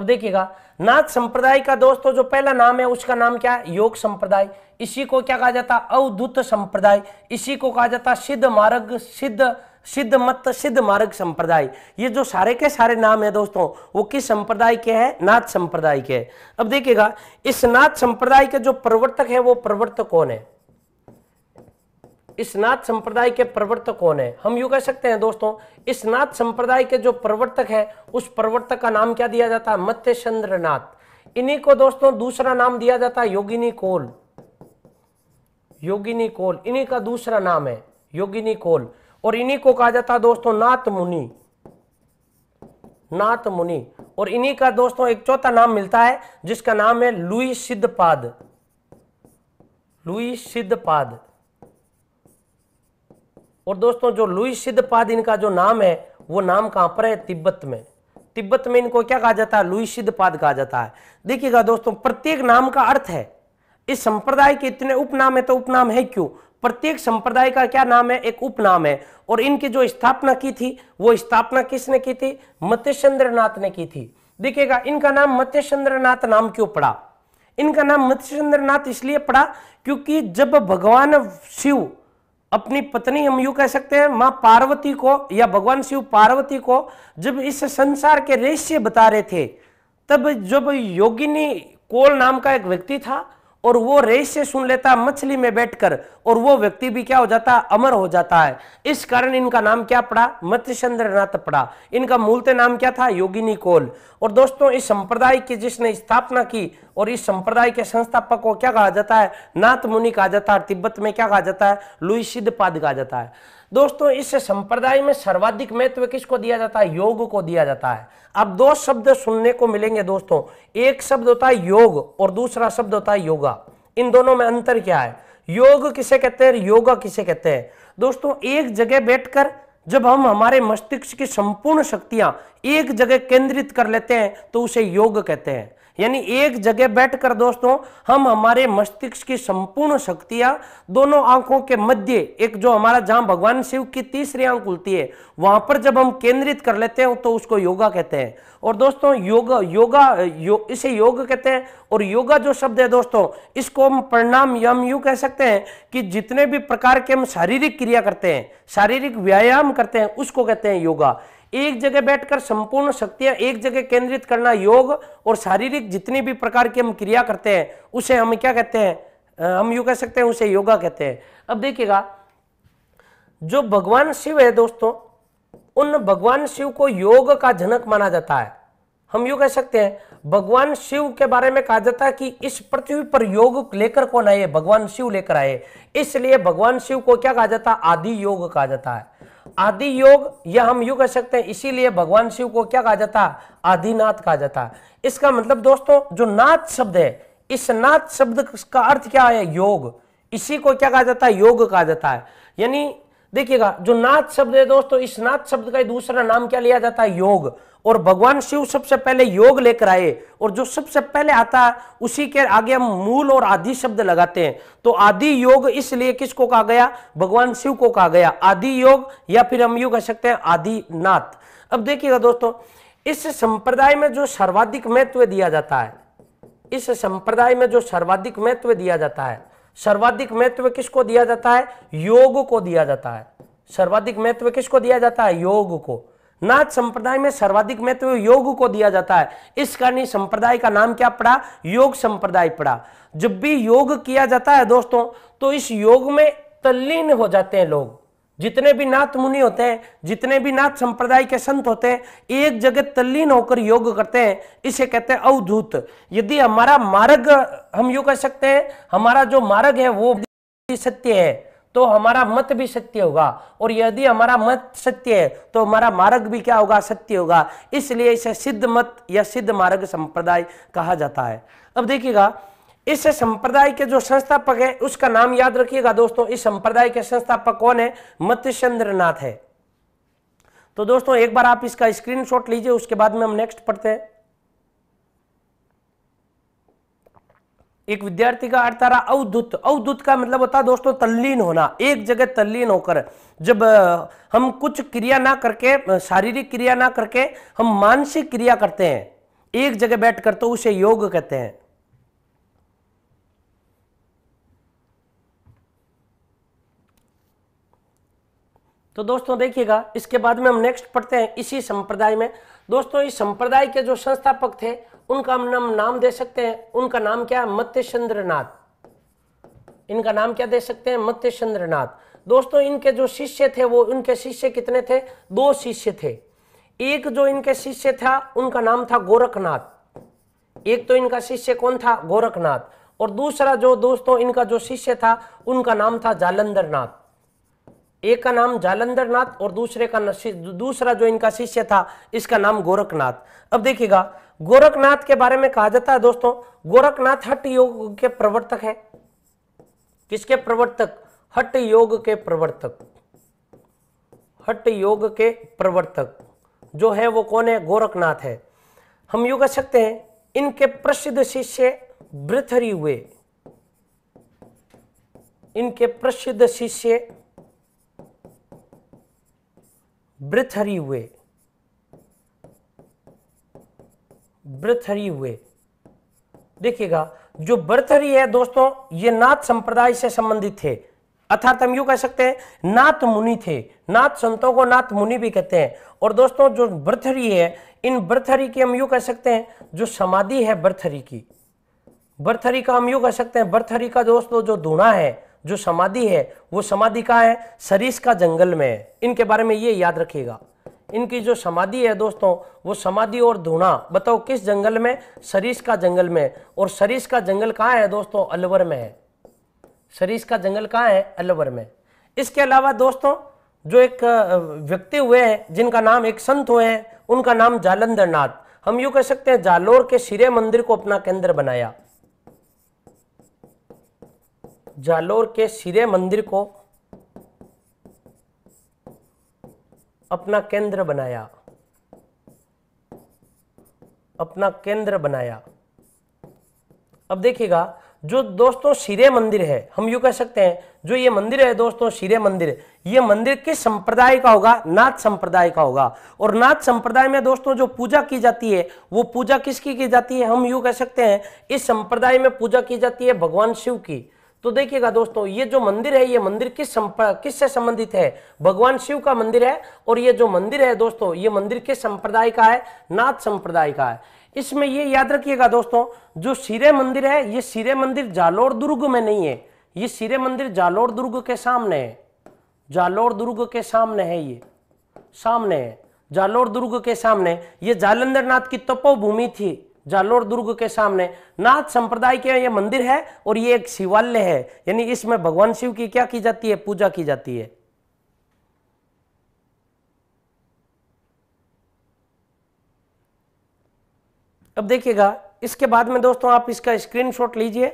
अब देखिएगा नाथ संप्रदाय का दोस्तों जो पहला नाम है उसका नाम क्या है योग संप्रदाय इसी को क्या कहा जाता अवधुत संप्रदाय इसी को कहा जाता सिद्ध मार्ग सिद्ध सिद्ध मत सिद्ध मार्ग संप्रदाय ये जो सारे के सारे नाम है दोस्तों वो किस संप्रदाय के हैं नाथ संप्रदाय के अब देखिएगा इस नाथ संप्रदाय के जो प्रवर्तक है वो प्रवर्तक कौन है स्नात संप्रदाय के प्रवर्तक कौन है हम यू कह सकते हैं दोस्तों स्नात संप्रदाय के जो प्रवर्तक हैं उस प्रवर्तक का नाम क्या दिया जाता है मत्स्यचंद्र नाथ इन्हीं को दोस्तों दूसरा नाम दिया जाता है योगिनी कोल योगिनी कोल इन्हीं का दूसरा नाम है योगिनी कोल और इन्हीं को कहा जाता है दोस्तों नाथ मुनि नाथ मुनि और इन्हीं का दोस्तों एक चौथा नाम मिलता है जिसका नाम है लुई सिद्धपाद लुई सिद्धपाद और दोस्तों जो लुई सिद्धपाद इनका जो नाम है वो नाम कहां पर है तिब्बत में तिब्बत में इनको क्या कहा जाता है लुई सिद्धपाद कहा जाता है देखिएगा दोस्तों प्रत्येक नाम का अर्थ है इस संप्रदाय के इतने उपनाम है तो उपनाम है क्यों प्रत्येक संप्रदाय का क्या नाम है एक उपनाम है और इनकी जो स्थापना की थी वो स्थापना किसने की थी मत्स्यन्द्र नाथ ने की थी देखिएगा इनका नाम मत्स्यन्द्र नाथ नाम क्यों पड़ा इनका नाम मत्स्यन्द्र नाथ इसलिए पड़ा क्योंकि जब भगवान शिव अपनी पत्नी हम यू कह सकते हैं मां पार्वती को या भगवान शिव पार्वती को जब इस संसार के रहस्य बता रहे थे तब जब योगिनी कोल नाम का एक व्यक्ति था और वो रेस से सुन लेता मछली में बैठकर और वो व्यक्ति भी क्या हो जाता अमर हो जाता है इस कारण इनका नाम क्या पड़ा नाथ पड़ा इनका मूलत नाम क्या था योगिनी कोल और दोस्तों इस संप्रदाय की जिसने स्थापना की और इस संप्रदाय के संस्थापक को क्या कहा जाता है नाथ मुनि कहा जाता है तिब्बत में क्या कहा जाता है लुई सिद्ध पाद कहा जाता है दोस्तों इस संप्रदाय में सर्वाधिक महत्व किसको दिया जाता है योग को दिया जाता है अब दो शब्द सुनने को मिलेंगे दोस्तों एक शब्द होता है योग और दूसरा शब्द होता है योगा इन दोनों में अंतर क्या है योग किसे कहते हैं योगा किसे कहते हैं दोस्तों एक जगह बैठकर जब हम हमारे मस्तिष्क की संपूर्ण शक्तियां एक जगह केंद्रित कर लेते हैं तो उसे योग कहते हैं यानी एक जगह बैठकर दोस्तों हम हमारे मस्तिष्क की संपूर्ण शक्तियां दोनों आंखों के मध्य एक जो हमारा जहां भगवान शिव की तीसरी आंख उलती है वहां पर जब हम केंद्रित कर लेते हैं तो उसको योगा कहते हैं और दोस्तों योग योगा यो, इसे योग कहते हैं और योगा जो शब्द है दोस्तों इसको हम परिणाम यम यू कह सकते हैं कि जितने भी प्रकार के हम शारीरिक क्रिया करते हैं शारीरिक व्यायाम करते हैं उसको कहते हैं योगा एक जगह बैठकर संपूर्ण शक्तियां एक जगह केंद्रित करना योग और शारीरिक जितनी भी प्रकार की हम क्रिया करते हैं उसे हम क्या कहते हैं हम यू कह सकते हैं उसे योगा कहते हैं अब देखिएगा जो भगवान शिव है दोस्तों उन भगवान शिव को योग का जनक माना जाता है हम यू कह सकते हैं भगवान शिव के बारे में कहा जाता है कि इस पृथ्वी पर योग लेकर कौन आए भगवान शिव लेकर आए इसलिए भगवान शिव को क्या कहा जाता है आदि योग कहा जाता है आदि योग या हम यू कह सकते हैं इसीलिए भगवान शिव को क्या कहा जाता है आदिनाथ कहा जाता इसका मतलब दोस्तों जो नाथ शब्द है इस नाथ शब्द का अर्थ क्या है योग इसी को क्या कहा जाता है योग कहा जाता है यानी देखिएगा जो नाथ शब्द है दोस्तों इस नाथ शब्द का दूसरा नाम क्या लिया जाता है योग और भगवान शिव सबसे पहले योग लेकर आए और जो सबसे पहले आता है उसी के आगे हम मूल और आदि शब्द लगाते हैं तो आदि योग इसलिए किसको कहा गया भगवान शिव को कहा गया आदि योग या फिर हम यू कह सकते हैं आदिनाथ अब देखिएगा दोस्तों इस संप्रदाय में जो सर्वाधिक महत्व दिया जाता है इस संप्रदाय में जो सर्वाधिक महत्व दिया जाता है सर्वाधिक महत्व किसको दिया जाता है योग को दिया जाता है सर्वाधिक महत्व किसको दिया जाता है योग को नाथ संप्रदाय में सर्वाधिक महत्व तो योग को दिया जाता है इस कारण संप्रदाय का नाम क्या पड़ा योग संप्रदाय पड़ा जब भी योग किया जाता है दोस्तों तो इस योग में तल्लीन हो जाते हैं लोग जितने भी नाथ मुनि होते हैं जितने भी नाथ संप्रदाय के संत होते हैं एक जगह तल्लीन होकर योग करते हैं इसे कहते हैं अवधूत यदि हमारा मार्ग हम यू कह सकते हैं हमारा जो मार्ग है वो सत्य है तो हमारा मत भी सत्य होगा और यदि हमारा मत सत्य है तो हमारा मार्ग भी क्या होगा सत्य होगा इसलिए इसे सिद्ध मत या सिद्ध मार्ग संप्रदाय कहा जाता है अब देखिएगा इस संप्रदाय के जो संस्थापक है उसका नाम याद रखिएगा दोस्तों इस संप्रदाय के संस्थापक कौन है मत्स्यन्द्र नाथ है तो दोस्तों एक बार आप इसका स्क्रीनशॉट लीजिए उसके बाद में हम नेक्स्ट पढ़ते हैं एक विद्यार्थी का अर्थ आ रहा अवधुत अवधुत का मतलब होता है दोस्तों तल्लीन होना एक जगह तल्लीन होकर जब हम कुछ क्रिया ना करके शारीरिक क्रिया ना करके हम मानसिक क्रिया करते हैं एक जगह बैठ कर तो उसे योग कहते हैं तो दोस्तों देखिएगा इसके बाद में हम नेक्स्ट पढ़ते हैं इसी संप्रदाय में दोस्तों इस संप्रदाय के जो संस्थापक थे उनका हम नाम नाम दे सकते हैं उनका नाम क्या है मत्स्यचंद्र चंद्रनाथ इनका नाम क्या दे सकते हैं मत्स्यचंद्र दोस्तों इनके जो शिष्य थे वो उनके शिष्य कितने थे दो शिष्य थे एक जो इनके शिष्य था उनका नाम था गोरखनाथ एक तो इनका शिष्य कौन था गोरखनाथ और दूसरा जो दोस्तों इनका जो शिष्य था उनका नाम था जालंधर नाथ एक का नाम जालंधर नाथ और दूसरे का दूसरा जो इनका शिष्य था इसका नाम गोरखनाथ अब देखिएगा गोरखनाथ के बारे में कहा जाता है दोस्तों गोरखनाथ हट योग के प्रवर्तक है किसके प्रवर्तक हट योग के प्रवर्तक हट योग के प्रवर्तक जो है वो कौन है गोरखनाथ है हम यू कह सकते हैं इनके प्रसिद्ध शिष्य ब्रथरी हुए इनके प्रसिद्ध शिष्य ब्रथरी हुए ब्रथरी हुए देखिएगा जो ब्रथरी है दोस्तों ये नाथ संप्रदाय से संबंधित थे अर्थात हम यू कह सकते हैं नाथ मुनि थे नाथ संतों को नाथ मुनि भी कहते हैं और दोस्तों जो ब्रथरी है इन ब्रथरी की हम यू कह सकते हैं जो समाधि है ब्रथरी की ब्रथरी का हम यू कह सकते हैं ब्रथरी का दोस्तों जो धूना है जो समाधि है वो समाधि कहाँ है सरीस का जंगल में है इनके बारे में ये याद रखिएगा इनकी जो समाधि है दोस्तों वो समाधि और धुना बताओ किस जंगल में सरीस का जंगल में और सरीस का जंगल कहाँ है दोस्तों अलवर में है सरीस का जंगल कहाँ है अलवर में इसके अलावा दोस्तों जो एक व्यक्ति हुए हैं जिनका नाम एक संत हुए हैं उनका नाम जालंधर नाथ हम यूँ कह सकते हैं जालोर के सिरे मंदिर को अपना केंद्र बनाया जालोर के सिरे मंदिर को अपना केंद्र बनाया अपना केंद्र बनाया अब देखिएगा जो दोस्तों सिरे मंदिर है हम यू कह सकते हैं जो ये मंदिर है दोस्तों सिरे मंदिर ये मंदिर किस संप्रदाय का होगा नाथ संप्रदाय का होगा और नाथ संप्रदाय में दोस्तों जो पूजा की जाती है वो पूजा किसकी की जाती है हम यू कह सकते हैं इस संप्रदाय में पूजा की जाती है भगवान शिव की तो देखिएगा दोस्तों ये जो मंदिर है ये मंदिर किस किस किससे संबंधित है भगवान शिव का मंदिर है और ये जो मंदिर है दोस्तों ये मंदिर किस संप्रदाय का है नाथ संप्रदाय का है इसमें ये याद रखिएगा दोस्तों जो सिरे मंदिर है ये सिरे मंदिर जालोर दुर्ग में नहीं है ये सिरे मंदिर जालोर दुर्ग के सामने है जालोर दुर्ग के सामने है ये सामने है जालोर दुर्ग के सामने ये जालंधर नाथ की तपोभूमि थी जालोर दुर्ग के सामने नाथ संप्रदाय के ये मंदिर है और ये एक शिवालय है यानी इसमें भगवान शिव की क्या की जाती है पूजा की जाती है अब देखिएगा इसके बाद में दोस्तों आप इसका स्क्रीनशॉट लीजिए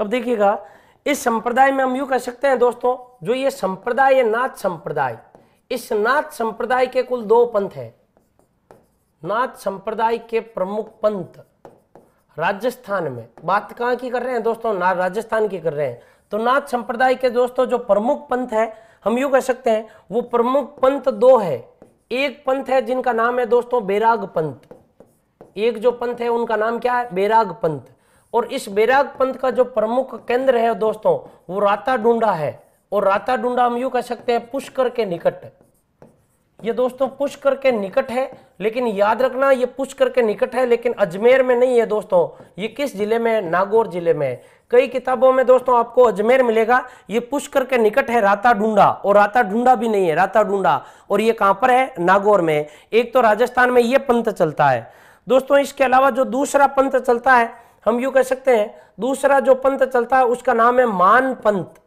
अब देखिएगा इस संप्रदाय में हम यू कह सकते हैं दोस्तों जो ये संप्रदाय ये नाथ संप्रदाय इस नाथ संप्रदाय के कुल दो पंथ है नाथ संप्रदाय के प्रमुख पंथ राजस्थान में बात कहां की कर रहे हैं दोस्तों ना राजस्थान की कर रहे हैं तो नाथ संप्रदाय के दोस्तों जो प्रमुख पंथ है हम यू कह सकते हैं वो प्रमुख पंथ दो है एक पंथ है जिनका नाम है दोस्तों बैराग पंथ एक जो पंथ है उनका नाम क्या है बैराग पंथ और इस बैराग पंथ का जो प्रमुख केंद्र है दोस्तों वो राता डूडा है और राता डूडा हम यू कह सकते हैं पुष्कर के निकट ये दोस्तों पुष्कर के निकट है लेकिन याद रखना ये पुष्कर के निकट है लेकिन अजमेर में नहीं है दोस्तों ये किस जिले में है नागौर जिले में है कई किताबों में दोस्तों आपको अजमेर मिलेगा ये पुष्कर के निकट है राता ढूंढा और राता ढूंढा भी नहीं है राता ढूंढा और ये कहां पर है नागौर में एक तो राजस्थान में ये पंथ चलता है दोस्तों इसके अलावा जो दूसरा पंथ चलता है हम यू कह सकते हैं दूसरा जो पंथ चलता है उसका नाम है मान पंथ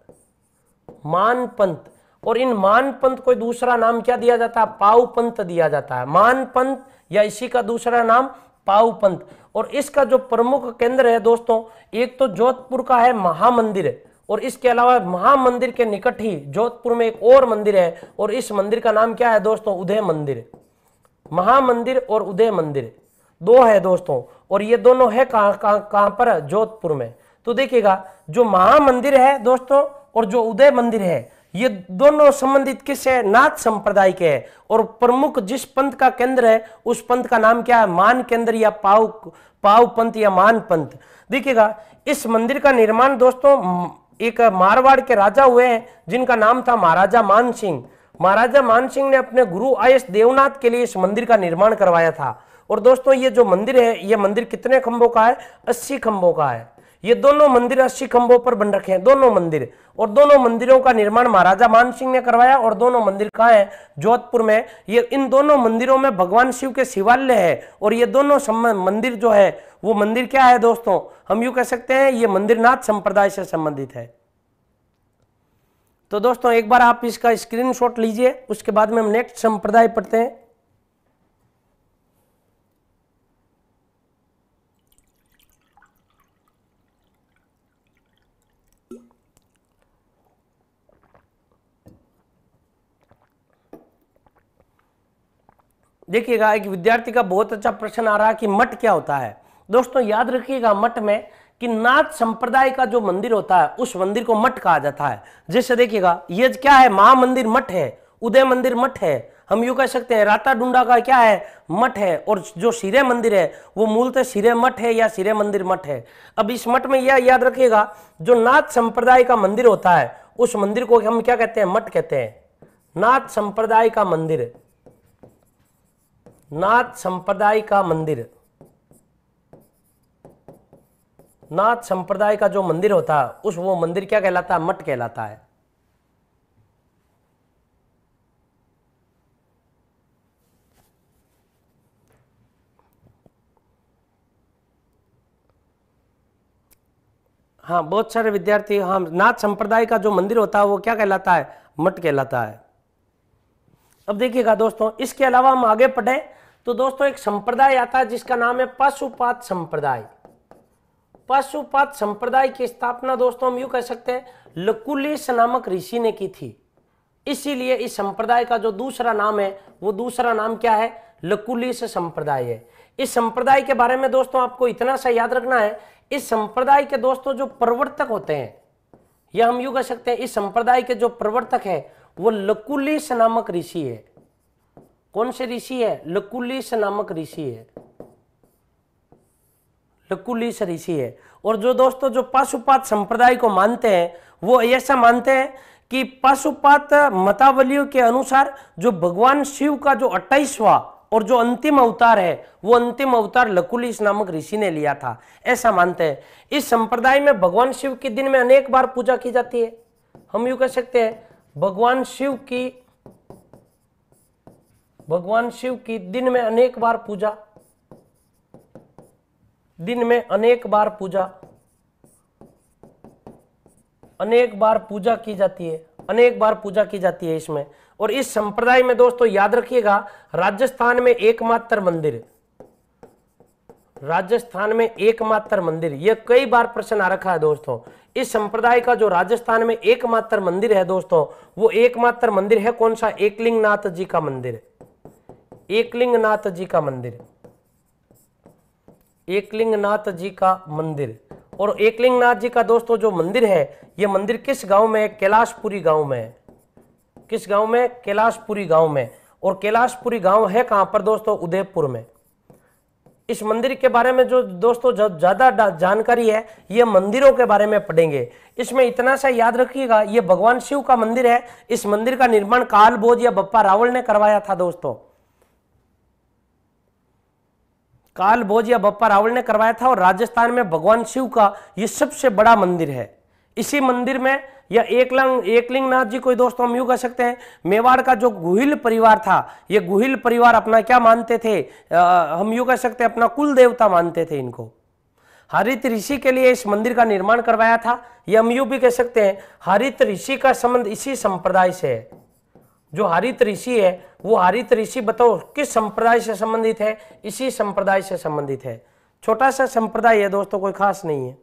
मान पंथ और इन मान पंथ को दूसरा नाम क्या दिया जाता है पाऊ पंथ दिया जाता है मान पंथ या इसी का दूसरा नाम पाऊ पंथ और इसका जो प्रमुख केंद्र है दोस्तों एक तो जोधपुर का है महामंदिर और इसके अलावा महामंदिर के निकट ही जोधपुर में एक और मंदिर है और इस मंदिर का नाम क्या है दोस्तों उदय मंदिर महामंदिर और उदय मंदिर दो है दोस्तों और ये दोनों है कहां कहाँ कहाँ पर जोधपुर में तो देखिएगा जो महामंदिर है दोस्तों और जो उदय मंदिर है ये दोनों संबंधित किस है नाथ संप्रदाय के है और प्रमुख जिस पंथ का केंद्र है उस पंथ का नाम क्या है मान केंद्र या पाव पाव पंथ या मान पंथ देखिएगा इस मंदिर का निर्माण दोस्तों एक मारवाड़ के राजा हुए हैं जिनका नाम था महाराजा मान सिंह महाराजा मान सिंह ने अपने गुरु आयस देवनाथ के लिए इस मंदिर का निर्माण करवाया था और दोस्तों ये जो मंदिर है ये मंदिर कितने खंभों का है अस्सी खंभों का है ये दोनों मंदिर अस्सी खंभों पर बन रखे हैं दोनों मंदिर और दोनों मंदिरों का निर्माण महाराजा मान सिंह ने करवाया और दोनों मंदिर कहा है जोधपुर में ये इन दोनों मंदिरों में भगवान शिव के शिवालय है और ये दोनों मंदिर जो है वो मंदिर क्या है दोस्तों हम यू कह सकते हैं ये मंदिर नाथ संप्रदाय से संबंधित है तो दोस्तों एक बार आप इसका स्क्रीनशॉट लीजिए उसके बाद में हम नेक्स्ट संप्रदाय पढ़ते हैं देखिएगा एक विद्यार्थी का बहुत अच्छा प्रश्न आ रहा है कि मठ क्या होता है दोस्तों याद रखिएगा मठ में कि नाथ संप्रदाय का जो मंदिर होता है उस मंदिर को मठ कहा जाता है जैसे देखिएगा ये क्या है महा मंदिर मठ है उदय मंदिर मठ है हम यू कह सकते हैं राता डूडा का क्या है मठ है और जो सिरे मंदिर है वो मूलतः सिरे मठ है या सिरे मंदिर मठ है अब इस मठ में यह याद रखिएगा जो नाथ संप्रदाय का मंदिर होता है उस मंदिर को हम क्या कहते हैं मठ कहते हैं नाथ संप्रदाय का मंदिर नाथ संप्रदाय का मंदिर नाथ संप्रदाय का जो मंदिर होता है उस वो मंदिर क्या कहलाता है मठ कहलाता है हाँ बहुत सारे विद्यार्थी हाँ नाथ संप्रदाय का जो मंदिर होता है वो क्या कहलाता है मठ कहलाता है अब देखिएगा दोस्तों इसके अलावा हम आगे पढ़े तो दोस्तों एक संप्रदाय आता है जिसका नाम है पशुपात संप्रदाय पशुपात संप्रदाय की स्थापना दोस्तों हम यू कह सकते हैं लकुलेश नामक ऋषि ने की थी इसीलिए इस संप्रदाय का जो दूसरा नाम है वो दूसरा नाम क्या है लकुलेश संप्रदाय है इस संप्रदाय के बारे में दोस्तों आपको इतना सा याद रखना है इस संप्रदाय के दोस्तों जो प्रवर्तक होते हैं यह हम यू कह सकते हैं इस संप्रदाय के जो प्रवर्तक है वो लकुलेश नामक ऋषि है कौन से ऋषि है लकुलिस नामक ऋषि है लकुलिस ऋषि है और जो दोस्तों जो पाशुपात संप्रदाय को मानते हैं वो ऐसा मानते हैं कि पाशुपात मतावलियों के अनुसार जो भगवान शिव का जो अट्ठाईसवा और जो अंतिम अवतार है वो अंतिम अवतार लकुलिस नामक ऋषि ने लिया था ऐसा मानते हैं इस संप्रदाय में भगवान शिव के दिन में अनेक बार पूजा की जाती है हम यू कह सकते हैं भगवान शिव की भगवान शिव की दिन में अनेक बार पूजा दिन में अनेक बार पूजा अनेक बार पूजा की जाती है अनेक बार पूजा की जाती है इसमें और इस संप्रदाय में दोस्तों याद रखिएगा राजस्थान में एकमात्र मंदिर राजस्थान में एकमात्र मंदिर यह कई बार प्रश्न आ रखा है दोस्तों इस संप्रदाय का जो राजस्थान में एकमात्र मंदिर है दोस्तों वो एकमात्र मंदिर है कौन सा एकलिंगनाथ जी का मंदिर एकलिंगनाथ जी का मंदिर एकलिंगनाथ जी का मंदिर और एकलिंगनाथ जी का दोस्तों जो मंदिर है ये मंदिर किस गांव में है कैलाशपुरी गांव में है किस गांव में कैलाशपुरी गांव में और कैलाशपुरी गांव है कहां पर दोस्तों उदयपुर में इस मंदिर के बारे में जो दोस्तों ज़्यादा जानकारी है ये मंदिरों के बारे में पढ़ेंगे इसमें इतना सा याद रखिएगा ये भगवान शिव का मंदिर है इस मंदिर का निर्माण काल बोध या बप्पा रावल ने करवाया था दोस्तों काल भोज या बप्पा रावल ने करवाया था और राजस्थान में भगवान शिव का ये सबसे बड़ा मंदिर है इसी मंदिर में या एकलंग एकलिंग नाथ जी कोई दोस्तों हम यूँ कह सकते हैं मेवाड़ का जो गुहिल परिवार था ये गुहिल परिवार अपना क्या मानते थे आ, हम यूँ कह सकते हैं अपना कुल देवता मानते थे इनको हरित ऋषि के लिए इस मंदिर का निर्माण करवाया था ये हम यूँ भी कह सकते हैं हरित ऋषि का संबंध इसी संप्रदाय से है जो हरित ऋषि है वो हरित ऋषि बताओ किस संप्रदाय से संबंधित है इसी संप्रदाय से संबंधित है छोटा सा संप्रदाय है दोस्तों कोई खास नहीं है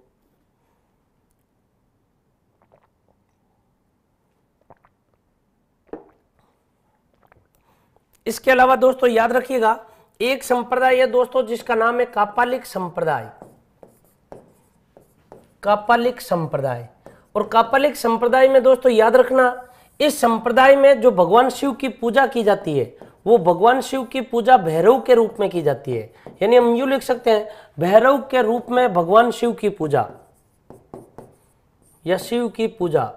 इसके अलावा दोस्तों याद रखिएगा एक संप्रदाय है दोस्तों जिसका नाम है कापालिक संप्रदाय कापालिक संप्रदाय और कापालिक संप्रदाय में दोस्तों याद रखना इस संप्रदाय में जो भगवान शिव की पूजा की जाती है वो भगवान शिव की पूजा भैरव के रूप में की जाती है यानी हम यू लिख सकते हैं भैरव के रूप में भगवान शिव की पूजा या शिव की पूजा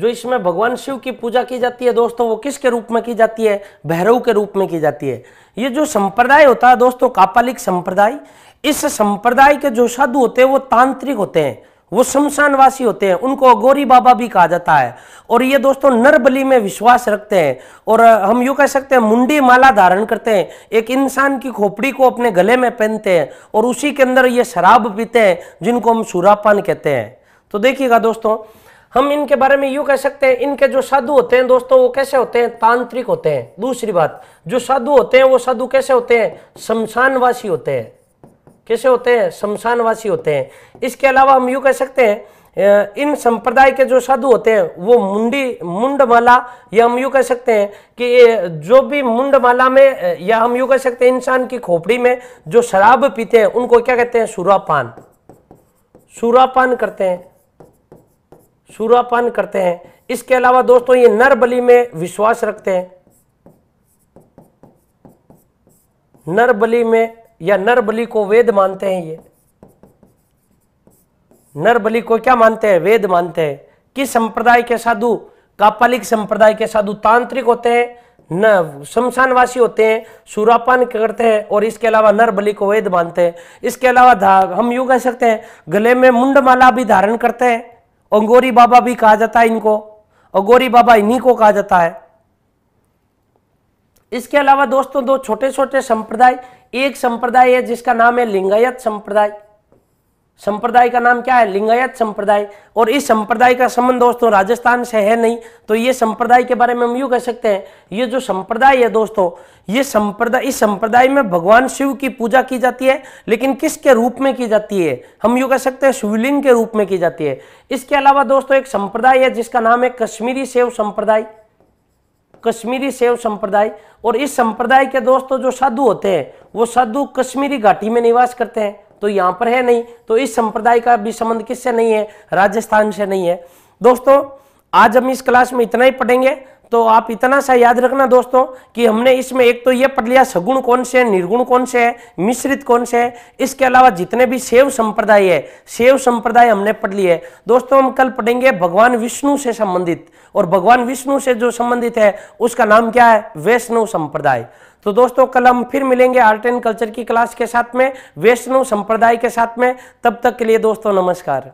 जो इसमें भगवान शिव की पूजा की जाती है दोस्तों वो किसके रूप में की जाती है भैरव के रूप में की जाती है ये जो संप्रदाय होता है दोस्तों कापालिक संप्रदाय इस संप्रदाय के जो साधु होते हैं वो तांत्रिक होते हैं वो शमशान वासी होते हैं उनको गोरी बाबा भी कहा जाता है और ये दोस्तों नरबली में विश्वास रखते हैं और हम यूँ कह सकते हैं मुंडी माला धारण करते हैं एक इंसान की खोपड़ी को अपने गले में पहनते हैं और उसी के अंदर ये शराब पीते हैं जिनको हम सुरापान कहते हैं तो देखिएगा दोस्तों हम इनके बारे में यूँ कह सकते हैं इनके जो साधु होते हैं दोस्तों वो कैसे होते हैं तांत्रिक होते हैं दूसरी बात जो साधु होते हैं वो साधु कैसे होते हैं वासी होते हैं कैसे होते हैं शमशानवासी होते हैं इसके अलावा हम यूँ कह सकते हैं इन संप्रदाय के जो साधु होते हैं वो मुंडी मुंडमाला या हम यूँ कह सकते हैं कि जो भी मुंडमाला में या हम यूँ कह सकते हैं इंसान की खोपड़ी में जो शराब पीते हैं उनको क्या कहते हैं सुरापान सुरापान करते हैं सुरापान करते हैं इसके अलावा दोस्तों ये नर बलि में विश्वास रखते हैं नर बलि में या नर को वेद मानते हैं ये नरबली को क्या मानते हैं वेद मानते हैं किस संप्रदाय के साधु कापालिक संप्रदाय के साधु तांत्रिक होते हैं न शमशानवासी होते हैं सूरापान करते हैं और इसके अलावा नर बलि को वेद मानते हैं इसके अलावा हम यू कह सकते हैं गले में मुंडमाला भी धारण करते हैं अंगोरी बाबा भी कहा जाता है इनको अंगोरी बाबा इन्हीं को कहा जाता है इसके अलावा दोस्तों दो छोटे छोटे संप्रदाय एक संप्रदाय है जिसका नाम है लिंगायत संप्रदाय संप्रदाय का नाम क्या है लिंगायत संप्रदाय और इस संप्रदाय का संबंध दोस्तों राजस्थान से है नहीं तो ये संप्रदाय के बारे में हम यू कह सकते हैं ये जो संप्रदाय है दोस्तों ये संप्रदाय इस संप्रदाय में भगवान शिव की पूजा की जाती है लेकिन किसके रूप में की जाती है हम यू कह सकते हैं शिवलिंग के रूप में की जाती है इसके अलावा दोस्तों एक संप्रदाय है जिसका नाम है कश्मीरी सेव संप्रदाय कश्मीरी सेव संप्रदाय और इस संप्रदाय के दोस्तों तो जो साधु होते हैं वो साधु कश्मीरी घाटी में निवास करते हैं तो यहाँ पर है नहीं तो इस संप्रदाय का भी संबंध किससे नहीं है राजस्थान से नहीं है दोस्तों आज हम इस क्लास में इतना ही पढ़ेंगे तो आप इतना सा याद रखना दोस्तों कि हमने इसमें एक तो ये पढ़ लिया सगुण कौन से है निर्गुण कौन से है मिश्रित कौन से है इसके अलावा जितने भी सेव संप्रदाय है सेव संप्रदाय हमने पढ़ लिए दोस्तों हम कल पढ़ेंगे भगवान विष्णु से संबंधित और भगवान विष्णु से जो संबंधित है उसका नाम क्या है वैष्णव संप्रदाय तो दोस्तों कल हम फिर मिलेंगे आर्ट एंड कल्चर की क्लास के साथ में वैष्णव संप्रदाय के साथ में तब तक के लिए दोस्तों नमस्कार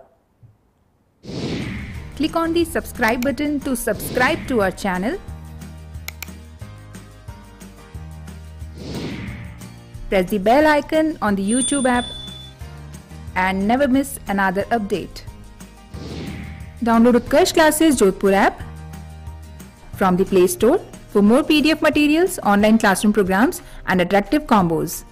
Click on the subscribe button to subscribe to our channel. Press the bell icon on the YouTube app and never miss another update. Download Utkarsh Classes Jodhpur app from the Play Store for more PDF materials, online classroom programs and attractive combos.